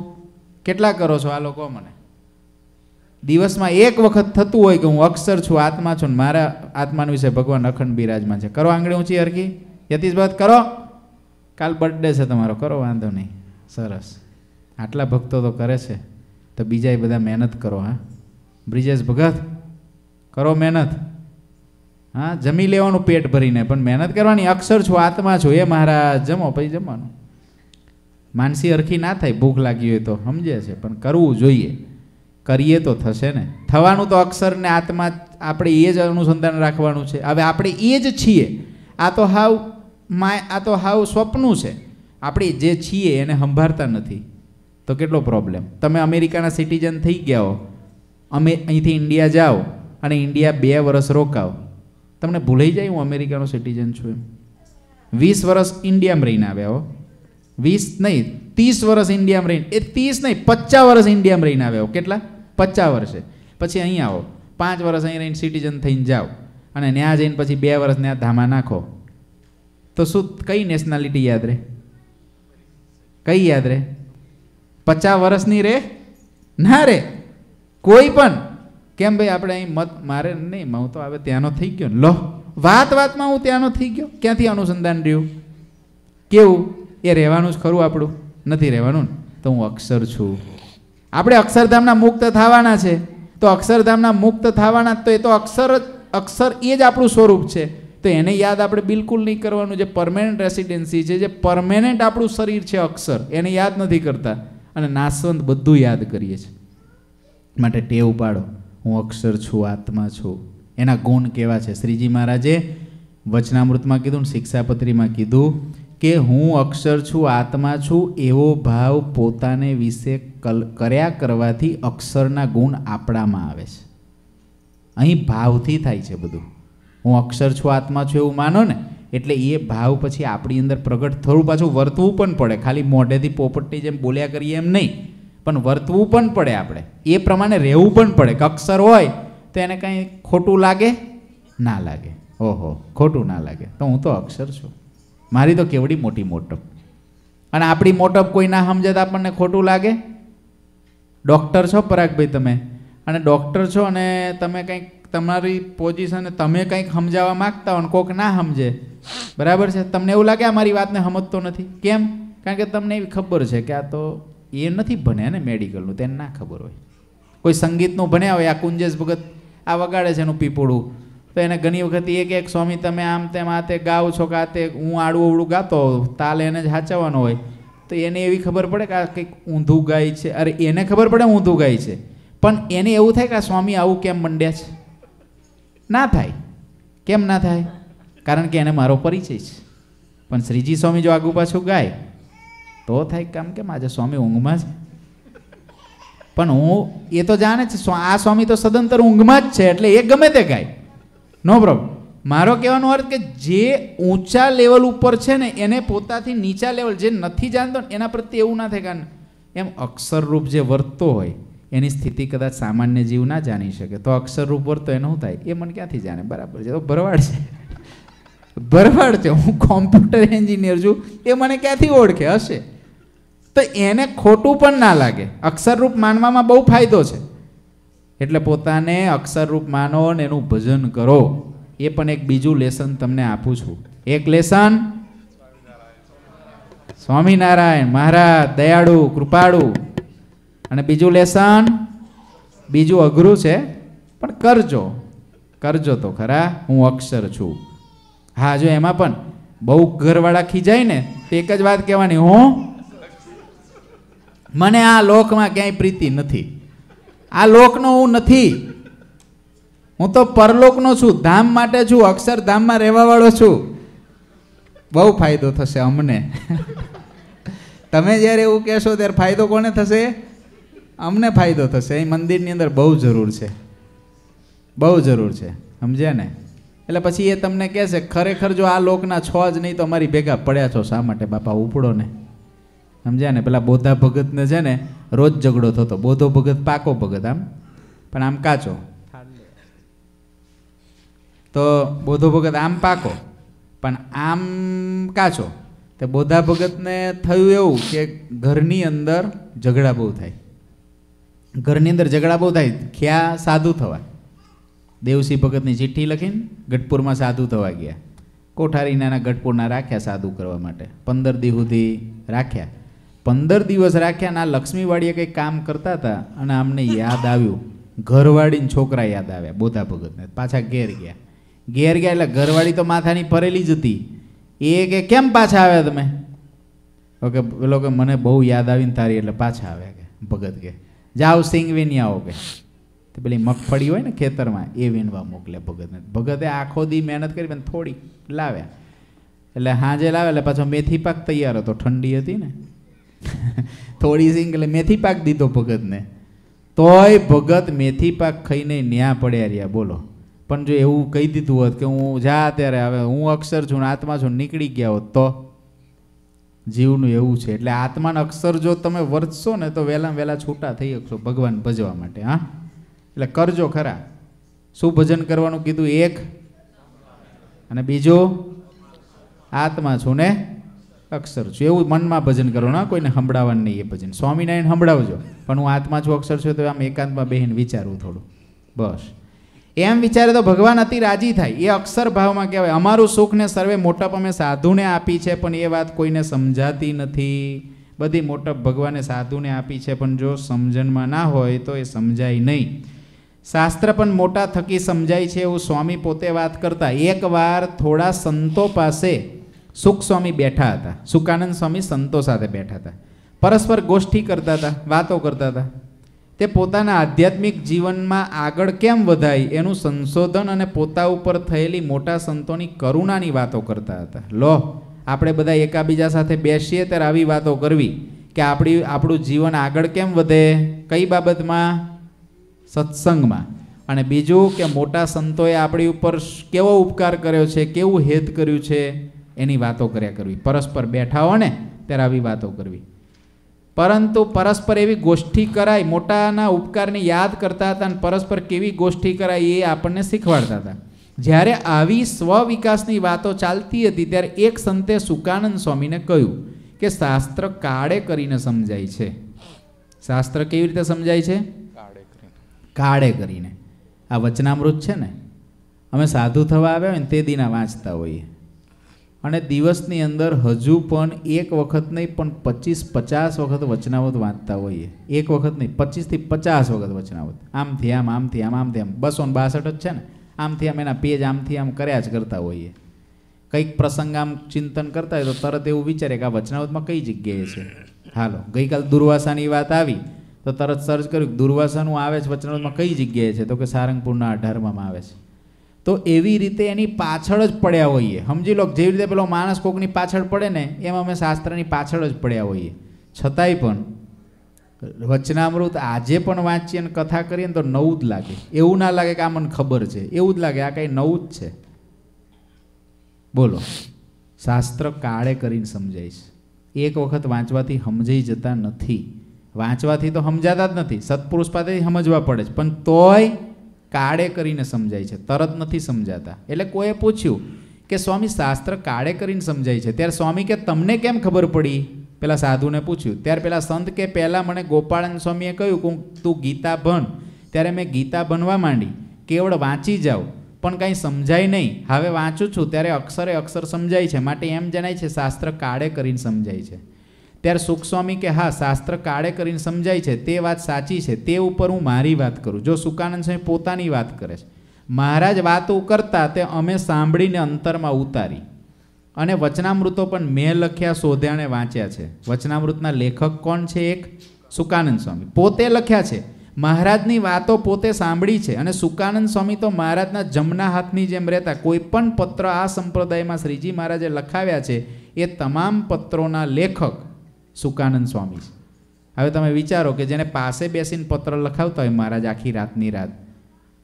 કેટલા કરો છો આ લોકો મને દિવસમાં એક વખત થતું હોય કે હું અક્ષર છું આત્મા છું ને મારા આત્માનું વિશે ભગવાન અખંડ બિરાજમાં છે કરો આંગળી ઊંચી હરકી યતીશ વાત કરો કાલ બર્થડે છે તમારો કરો વાંધો નહીં સરસ આટલા ભક્તો તો કરે છે તો બીજાએ બધા મહેનત કરો હા બ્રિજેશ ભગત કરો મહેનત હા જમી લેવાનું પેટ ભરીને પણ મહેનત કરવાની અક્ષર છું આત્મા છું એ મારા જમો પછી જમવાનું માનસી અરખી ના થાય ભૂખ લાગી હોય તો સમજે છે પણ કરવું જોઈએ કરીએ તો થશે ને થવાનું તો અક્ષર ને આત્મા આપણે એ જ અનુસંધાન રાખવાનું છે હવે આપણે એ જ છીએ આ તો હાવ માય આ તો હાવ સ્વપ્નું છે આપણે જે છીએ એને સંભાળતા નથી તો કેટલો પ્રોબ્લેમ તમે અમેરિકાના સિટીઝન થઈ ગયા હો અમે અહીંથી ઇન્ડિયા જાઓ અને ઇન્ડિયા બે વર્ષ રોકાવ તમને ભૂલાઈ જાય હું અમેરિકાનો સિટીઝન છું એમ વીસ વર્ષ ઇન્ડિયામાં રહીને આવ્યા હો વીસ નહીં ત્રીસ વર્ષ ઇન્ડિયામાં રહીને એ ત્રીસ નહીં પચાસ વર્ષ ઇન્ડિયામાં રહીને આવ્યા હો કેટલા પચાસ વર્ષે પછી અહીં આવો પાંચ વર્ષ અહીં રહીને સિટીઝન થઈને જાઓ અને ત્યાં જઈને પછી બે વર્ષ ત્યાં ધામા નાખો તો શું કઈ નેશનાલિટી યાદ રહે કઈ યાદ રહે પચાસ વર્ષની રે ના રે કોઈ પણ કેમ ભાઈ આપણે અહીં મત મારે નહીં હું તો હવે ત્યાંનો થઈ ગયો લો વાત વાતમાં હું ત્યાંનો થઈ ગયો ક્યાંથી અનુસંધાન રહ્યું કેવું એ રહેવાનું જ ખરું આપણું નથી રહેવાનું તો હું અક્ષર છું આપણે અક્ષરધામના મુક્ત થવાના છે તો અક્ષરધામના મુક્ત થવાના તો એ તો અક્ષર અક્ષર એ જ આપણું સ્વરૂપ છે તો એને યાદ આપણે બિલકુલ નહીં કરવાનું જે પરમેનન્ટ રેસિડેન્સી છે જે પરમેનન્ટ આપણું શરીર છે અક્ષર એને યાદ નથી કરતા અને નાશવંત બધું યાદ કરીએ છીએ માટે ટેવ પાડો હું અક્ષર છું આત્મા છું એના ગુણ કેવા છે શ્રીજી મહારાજે વચનામૃતમાં કીધું ને શિક્ષાપત્રીમાં કીધું કે હું અક્ષર છું આત્મા છું એવો ભાવ પોતાને વિશે કલ કર્યા કરવાથી અક્ષરના ગુણ આપણામાં આવે છે અહીં ભાવથી થાય છે બધું હું અક્ષર છું આત્મા છું એવું માનો ને એટલે એ ભાવ પછી આપણી અંદર પ્રગટ થોડું પાછું વર્તવું પણ પડે ખાલી મોઢેથી પોપટની જેમ બોલ્યા કરીએ એમ નહીં પણ વર્તવું પણ પડે આપણે એ પ્રમાણે રહેવું પણ પડે કે અક્ષર હોય તો એને કાંઈ ખોટું લાગે ના લાગે ઓહો ખોટું ના લાગે તો હું તો અક્ષર છું મારી તો કેવડી મોટી મોટપ અને આપણી મોટપ કોઈ ના સમજે તો આપણને ખોટું લાગે ડૉક્ટર છો પરાગભાઈ તમે અને ડૉક્ટર છો અને તમે કંઈક તમારી પોઝિશન તમે કંઈક સમજાવવા માગતા હો કોઈક ના સમજે બરાબર છે તમને એવું લાગે આ મારી વાતને સમજતો નથી કેમ કારણ કે તમને એવી ખબર છે કે આ તો એ નથી ભણ્યા ને મેડિકલનું તેને ના ખબર હોય કોઈ સંગીતનું ભણ્યા હોય આ કુંજેશ ભગત આ વગાડે છે એનું પીપોળું તો એને ઘણી વખત એક એક સ્વામી તમે આમ તેમ આ તે ગાવ છો કે આ તે હું આડું અવડું ગાતો તાલ એને જ સાચવવાનો હોય તો એને એવી ખબર પડે કે આ કંઈક ઊંધું ગાય છે અરે એને ખબર પડે ઊંધું ગાય છે પણ એને એવું થાય કે આ સ્વામી આવું કેમ મંડ્યા છે ના થાય કેમ ના થાય કારણ કે એને મારો પરિચય છે પણ શ્રીજી સ્વામી જો આગુ પાછું ગાય તો થાય કામ કેમ આજે સ્વામી ઊંઘમાં છે પણ હું એ તો જાણે છે આ સ્વામી તો સદંતર ઊંઘમાં જ છે એટલે એ ગમે તે ગાય નો પ્રોબ્લેમ મારો કહેવાનો અર્થ કે જે ઊંચા લેવલ ઉપર છે ને એને પોતાથી નીચા લેવલ જે નથી જાણતો ને એના પ્રત્યે એવું ના થાય કારણ એમ અક્ષરરૂપ જે વર્તતો હોય એની સ્થિતિ કદાચ સામાન્ય જીવ ના જાણી શકે તો અક્ષરરૂપ વર્તો એનું શું થાય એ મને ક્યાંથી જાણે બરાબર છે તો ભરવાડ છે ભરવાડ છે હું કોમ્પ્યુટર એન્જિનિયર છું એ મને ક્યાંથી ઓળખે હશે તો એને ખોટું પણ ના લાગે અક્ષરરૂપ માનવામાં બહુ ફાયદો છે એટલે પોતાને અક્ષરરૂપ માનો ને એનું ભજન કરો એ પણ એક બીજું લેસન તમને આપું છું એક લેસન સ્વામિનારાયણ મહારાજ દયાળુ કૃપાળુ અને બીજું લેસન બીજું અઘરું છે પણ કરજો કરજો તો ખરા હું અક્ષર છું હા જો એમાં પણ બહુ ઘરવાળા ખીજાય ને તો એક જ વાત કહેવાની હું મને આ લોકમાં ક્યાંય પ્રીતિ નથી આ લોકનો હું નથી હું તો પરલોકનો છું ધામ માટે છું અક્ષરધામમાં રહેવાવાળો છું બહુ ફાયદો થશે અમને તમે જ્યારે એવું કહેશો ત્યારે ફાયદો કોને થશે અમને ફાયદો થશે અહીં મંદિરની અંદર બહુ જરૂર છે બહુ જરૂર છે સમજ્યા ને એટલે પછી એ તમને કહેશે ખરેખર જો આ લોકના છો જ નહીં તો અમારી ભેગા પડ્યા છો શા માટે બાપા ઉપડો ને સમજ્યા ને પેલા બોધા ભગતને છે ને રોજ ઝઘડો થતો બોધો ભગત પાકો ભગત આમ પણ આમ કાચો તો બોધો ભગત આમ પાકો પણ આમ કાચો તો બોધા ભગતને થયું એવું કે ઘરની અંદર ઝઘડા બહુ થાય ઘરની અંદર ઝઘડા બહુ થાય ખ્યા સાધુ થવા દેવસિંહ ભગતની ચિઠ્ઠી લખીને ગઢપુરમાં સાધુ થવા ગયા કોઠારી નાના ગઢપુરના રાખ્યા સાધુ કરવા માટે પંદર દી સુધી રાખ્યા પંદર દિવસ રાખ્યા ના લક્ષ્મીવાડીએ કંઈ કામ કરતા હતા અને આમને યાદ આવ્યું ઘરવાળીને છોકરા યાદ આવ્યા બોધા ભગતને પાછા ઘેર ગયા ઘેર ગયા એટલે ઘરવાળી તો માથાની ફરેલી જ હતી એ કે કેમ પાછા આવ્યા તમે ઓકે પેલો કે મને બહુ યાદ આવીને તારી એટલે પાછા આવ્યા કે ભગત કે જાઓ સિંગ વીની આવો કે પેલી મગફળી હોય ને ખેતરમાં એ વીણવા મોકલે ભગતને ભગતે આખો દી મહેનત કરી પણ થોડી લાવ્યા એટલે હાજે લાવે એટલે પાછો મેથી પાક તૈયાર હતો ઠંડી હતી ને થોડી સિંગ એટલે મેથી પાક દીધો ભગતને તોય ભગત મેથી પાક ખાઈને ન્યા પડ્યા રહ્યા બોલો પણ જો એવું કહી દીધું હોત કે હું જા ત્યારે હવે હું અક્ષર છું ને આત્મા છું નીકળી ગયા હોત તો જીવનું એવું છે એટલે આત્માના અક્ષર જો તમે વર્તશો ને તો વહેલામાં વહેલા છૂટા થઈ શકશો ભગવાન ભજવા માટે હા એટલે કરજો ખરા શું ભજન કરવાનું કીધું એક અને બીજો આત્મા છું ને અક્ષર છું એવું મનમાં ભજન કરવાનું કોઈને સંભળાવવાનું નહીં એ ભજન સ્વામિનારાયણ સંભળાવજો પણ હું આત્મા છું અક્ષર છું તો આમ એકાંતમાં બેહીને વિચારવું થોડું બસ એમ વિચારે તો ભગવાન અતિ રાજી થાય એ અક્ષર ભાવમાં કહેવાય અમારું સુખને સર્વે મોટપ અમે સાધુને આપી છે પણ એ વાત કોઈને સમજાતી નથી બધી મોટપ ભગવાને સાધુને આપી છે પણ જો સમજણમાં ના હોય તો એ સમજાય નહીં શાસ્ત્ર પણ મોટા થકી સમજાય છે એવું સ્વામી પોતે વાત કરતા એકવાર થોડા સંતો પાસે સુખ સ્વામી બેઠા હતા સુકાનંદ સ્વામી સંતો સાથે બેઠા હતા પરસ્પર ગોષ્ઠી કરતા હતા વાતો કરતા હતા તે પોતાના આધ્યાત્મિક જીવનમાં આગળ કેમ વધાય એનું સંશોધન અને પોતા ઉપર થયેલી મોટા સંતોની કરુણાની વાતો કરતા હતા લો આપણે બધા એકાબીજા સાથે બેસીએ ત્યારે આવી વાતો કરવી કે આપણી આપણું જીવન આગળ કેમ વધે કઈ બાબતમાં સત્સંગમાં અને બીજું કે મોટા સંતોએ આપણી ઉપર કેવો ઉપકાર કર્યો છે કેવું હેત કર્યું છે એની વાતો કર્યા કરવી પરસ્પર બેઠા હો ને ત્યારે આવી વાતો કરવી પરંતુ પરસ્પર એવી ગોષ્ઠી કરાય મોટાના ઉપકારને યાદ કરતા હતા અને પરસ્પર કેવી ગોષ્ઠી કરાય એ આપણને શીખવાડતા હતા જ્યારે આવી સ્વ વિકાસની વાતો ચાલતી હતી ત્યારે એક સંતે સુકાનંદ સ્વામીને કહ્યું કે શાસ્ત્ર કાળે કરીને સમજાય છે શાસ્ત્ર કેવી રીતે સમજાય છે કાળે કરીને આ વચનામૃત છે ને અમે સાધુ થવા આવ્યા હોય ને તે દિના વાંચતા હોઈએ અને દિવસની અંદર હજુ પણ એક વખત નહીં પણ પચીસ પચાસ વખત વચનાવત વાંચતા હોઈએ એક વખત નહીં પચીસથી પચાસ વખત વચનાવત આમથી આમ આમથી આમ આમથી આમ બસો ને બાસઠ જ છે ને આમથી આમ એના પેજ આમથી આમ કર્યા જ કરતા હોઈએ કંઈક પ્રસંગ આમ ચિંતન કરતા હોય તો તરત એવું વિચારે કે આ વચનાવતમાં કઈ જગ્યાએ છે હાલો ગઈકાલ દુર્વાસાની વાત આવી તો તરત સર્ચ કર્યું દુર્વાસાનું આવે છે વચનાવતમાં કઈ જગ્યાએ છે તો કે સારંગપુરના અઢારમામાં આવે છે તો એવી રીતે એની પાછળ જ પડ્યા હોઈએ સમજી લો જેવી રીતે પેલો માણસ કોકની પાછળ પડે ને એમ અમે શાસ્ત્રની પાછળ જ પડ્યા હોઈએ છતાંય પણ વચનામૃત આજે પણ વાંચીએ અને કથા કરીએ ને તો નવું જ લાગે એવું ના લાગે કે આ મને ખબર છે એવું જ લાગે આ કંઈ નવું જ છે બોલો શાસ્ત્ર કાળે કરીને સમજાય છે એક વખત વાંચવાથી સમજાઈ જતા નથી વાંચવાથી તો સમજાતા જ નથી સત્પુરુષ પાસેથી સમજવા પડે છે પણ તોય કાળે કરીને સમજાય છે તરત નથી સમજાતા એટલે કોઈએ પૂછ્યું કે સ્વામી શાસ્ત્ર કાળે કરીને સમજાય છે ત્યારે સ્વામી કે તમને કેમ ખબર પડી પેલા સાધુને પૂછ્યું ત્યારે પેલા સંત કે પહેલાં મને ગોપાળન સ્વામીએ કહ્યું કે તું ગીતા ભણ ત્યારે મેં ગીતા ભણવા માંડી કેવળ વાંચી જાઉં પણ કાંઈ સમજાય નહીં હવે વાંચું છું ત્યારે અક્ષરે અક્ષર સમજાય છે માટે એમ જણાય છે શાસ્ત્ર કાળે કરીને સમજાય છે ત્યારે સુખસ્વામી કે હા શાસ્ત્ર કાળે કરીને સમજાય છે તે વાત સાચી છે તે ઉપર હું મારી વાત કરું જો સુકાનંદ સ્વામી પોતાની વાત કરે છે મહારાજ વાતો કરતા તે અમે સાંભળીને અંતરમાં ઉતારી અને વચનામૃતો પણ મેં લખ્યા શોધ્યા વાંચ્યા છે વચનામૃતના લેખક કોણ છે એક સુકાનંદ સ્વામી પોતે લખ્યા છે મહારાજની વાતો પોતે સાંભળી છે અને સુકાનંદ સ્વામી તો મહારાજના જમના હાથની જેમ રહેતા કોઈ પણ પત્ર આ સંપ્રદાયમાં શ્રીજી મહારાજે લખાવ્યા છે એ તમામ પત્રોના લેખક સુકાનંદ સ્વામી હવે તમે વિચારો કે જેને પાસે બેસીને પત્ર લખાવતા હોય મહારાજ આખી રાતની રાત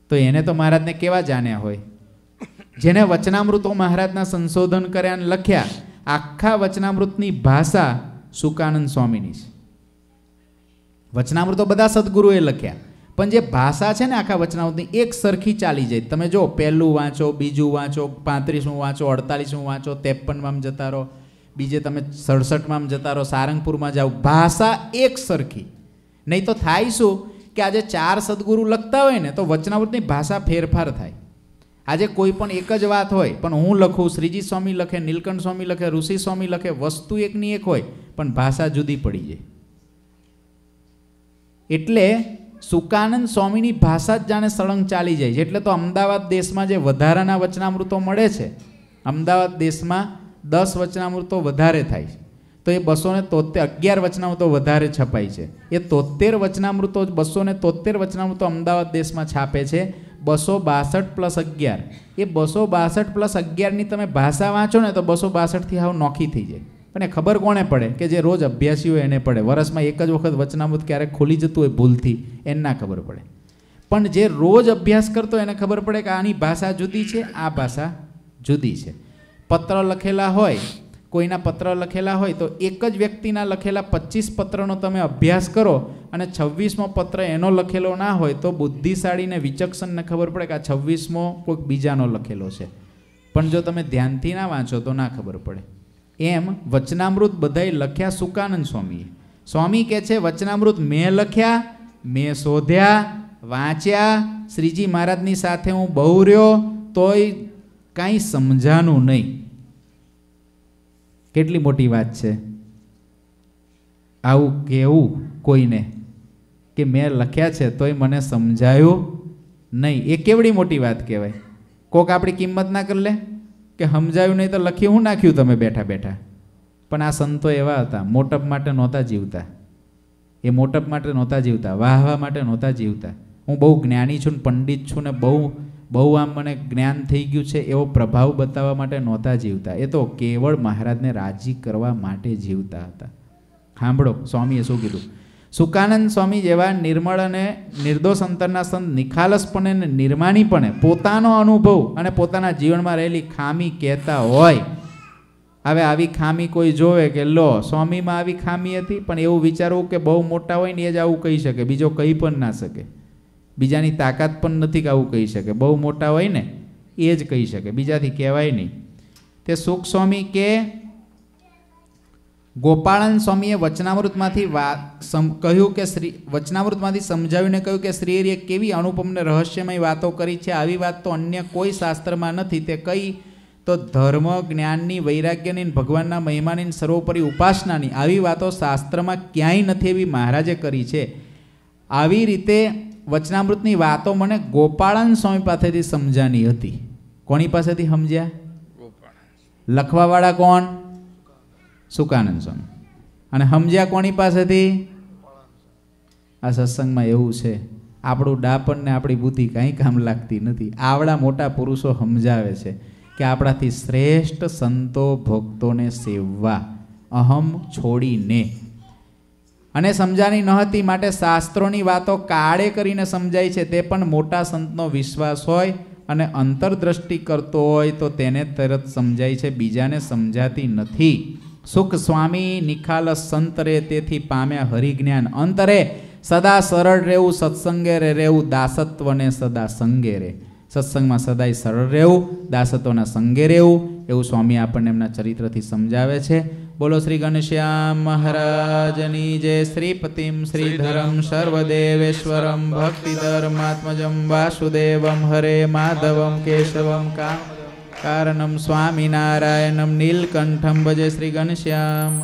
તો એને તો મહારાજને કેવા જાણ્યા હોય જેને વચનામૃતો મહારાજના સંશોધન કર્યા અને લખ્યા આખા વચનામૃતની ભાષા સુકાનંદ સ્વામીની છે વચનામૃતો બધા સદગુરુએ લખ્યા પણ જે ભાષા છે ને આખા વચનામૃતની એક સરખી ચાલી જાય તમે જો પહેલું વાંચો બીજું વાંચો પાંત્રીસમું વાંચો અડતાલીસમું વાંચો ત્રેપનમાં જતા રહો બીજે તમે સડસઠમાં જતા રહો સારંગપુરમાં જાઓ ભાષા એક સરખી નહીં તો થાય શું કે આજે ચાર સદગુરુ લખતા હોય ને તો વચનાવૃતની ભાષા ફેરફાર થાય આજે કોઈ પણ એક જ વાત હોય પણ હું લખું શ્રીજી સ્વામી લખે નીલકંઠ સ્વામી લખે ઋષિ સ્વામી લખે વસ્તુ એકની એક હોય પણ ભાષા જુદી પડી જાય એટલે સુકાનંદ સ્વામીની ભાષા જ જાણે સળંગ ચાલી જાય છે એટલે તો અમદાવાદ દેશમાં જે વધારાના વચનામૃતો મળે છે અમદાવાદ દેશમાં દસ વચનામૃતો વધારે થાય છે તો એ બસો ને તોતેર અગિયાર વચનામૃતો વધારે છપાય છે એ તોતેર વચનામૃતો બસો ને તોતેર વચનામૃતો અમદાવાદ દેશમાં છાપે છે બસો બાસઠ પ્લસ અગિયાર એ બસો બાસઠ પ્લસ અગિયારની તમે ભાષા વાંચો ને તો બસો બાસઠથી હાવ નોખી થઈ જાય પણ એ ખબર કોણે પડે કે જે રોજ અભ્યાસી હોય એને પડે વરસમાં એક જ વખત વચનામૃત ક્યારેક ખોલી જતું હોય ભૂલથી એને ના ખબર પડે પણ જે રોજ અભ્યાસ કરતો એને ખબર પડે કે આની ભાષા જુદી છે આ ભાષા જુદી છે પત્ર લખેલા હોય કોઈના પત્ર લખેલા હોય તો એક જ વ્યક્તિના લખેલા પચીસ પત્રનો તમે અભ્યાસ કરો અને છવ્વીસમો પત્ર એનો લખેલો ના હોય તો બુદ્ધિશાળીને વિચક્ષણને ખબર પડે કે આ છવ્વીસમો કોઈક બીજાનો લખેલો છે પણ જો તમે ધ્યાનથી ના વાંચો તો ના ખબર પડે એમ વચનામૃત બધાએ લખ્યા સુકાનંદ સ્વામીએ સ્વામી કહે છે વચનામૃત મેં લખ્યા મેં શોધ્યા વાંચ્યા શ્રીજી મહારાજની સાથે હું બહુ રહ્યો તોય કાંઈ સમજાનું નહીં કેટલી મોટી વાત છે આવું કહેવું કોઈને કે મેં લખ્યા છે તોય મને સમજાયું નહીં એ કેવડી મોટી વાત કહેવાય કોક આપણી કિંમત ના કરી લે કે સમજાયું નહીં તો લખી હું નાખ્યું તમે બેઠા બેઠા પણ આ સંતો એવા હતા મોટપ માટે નહોતા જીવતા એ મોટપ માટે નહોતા જીવતા વાહવા માટે નહોતા જીવતા હું બહુ જ્ઞાની છું ને પંડિત છું ને બહુ બહુ આમ મને જ્ઞાન થઈ ગયું છે એવો પ્રભાવ બતાવવા માટે નહોતા જીવતા એ તો કેવળ મહારાજને રાજી કરવા માટે જીવતા હતા સાંભળો સ્વામીએ શું કીધું સુકાનંદ સ્વામી જેવા નિર્મળ અને નિર્દોષ અંતરના સંત નિખાલસપણે અને નિર્માણીપણે પોતાનો અનુભવ અને પોતાના જીવનમાં રહેલી ખામી કહેતા હોય હવે આવી ખામી કોઈ જોવે કે લો સ્વામીમાં આવી ખામી હતી પણ એવું વિચારવું કે બહુ મોટા હોય ને એ જ આવું કહી શકે બીજો કહી પણ ના શકે બીજાની તાકાત પણ નથી કે આવું કહી શકે બહુ મોટા હોય ને એ જ કહી શકે બીજાથી કહેવાય નહીં તે સુખ સ્વામી કે ગોપાળન સ્વામીએ વચનામૃતમાંથી કહ્યું કે શ્રી વચનામૃતમાંથી સમજાવીને કહ્યું કે શ્રીએ કેવી અનુપમને રહસ્યમય વાતો કરી છે આવી વાત તો અન્ય કોઈ શાસ્ત્રમાં નથી તે કઈ તો ધર્મ જ્ઞાનની વૈરાગ્યની ભગવાનના મહિમાની સર્વોપરી ઉપાસનાની આવી વાતો શાસ્ત્રમાં ક્યાંય નથી એવી મહારાજે કરી છે આવી રીતે વચનામૃતની વાતો મને ગોપાળન સ્વામી પાસેથી સમજાની હતી કોની પાસેથી સમજ્યા લખવાવાળા કોણ સુકાનંદ સ્વામી અને સમજ્યા કોની પાસેથી આ સત્સંગમાં એવું છે આપણું ડાપણને આપણી બુદ્ધિ કાંઈ કામ લાગતી નથી આવડા મોટા પુરુષો સમજાવે છે કે આપણાથી શ્રેષ્ઠ સંતો ભક્તોને સેવવા અહમ છોડીને અને ન હતી માટે શાસ્ત્રોની વાતો કાળે કરીને સમજાય છે તે પણ મોટા સંતનો વિશ્વાસ હોય અને અંતરદ્રષ્ટિ કરતો હોય તો તેને તરત સમજાય છે બીજાને સમજાતી નથી સુખ સ્વામી નિખાલસ સંતરે તેથી પામ્યા હરિજ્ઞાન અંતરે સદા સરળ રહેવું સત્સંગે રહેવું દાસત્વને સદા સંગે રહે સત્સંગમાં સદાય સરળ રહેવું દાસત્વના સંગે રહેવું એવું સ્વામી આપણને એમના ચરિત્રથી સમજાવે છે બોલો શ્રી ગણશ્યામ મહારાજની જય શ્રીપતિમ શ્રીધરમ સર્વદેવેશ્વરમ ભક્તિધર્માત્મજમ વાસુદેવમ હરે માધવમ કેશવમ કામ કારણમ સ્વામિનારાયણમ નીલકંઠમ ભજે શ્રી ગણશ્યામ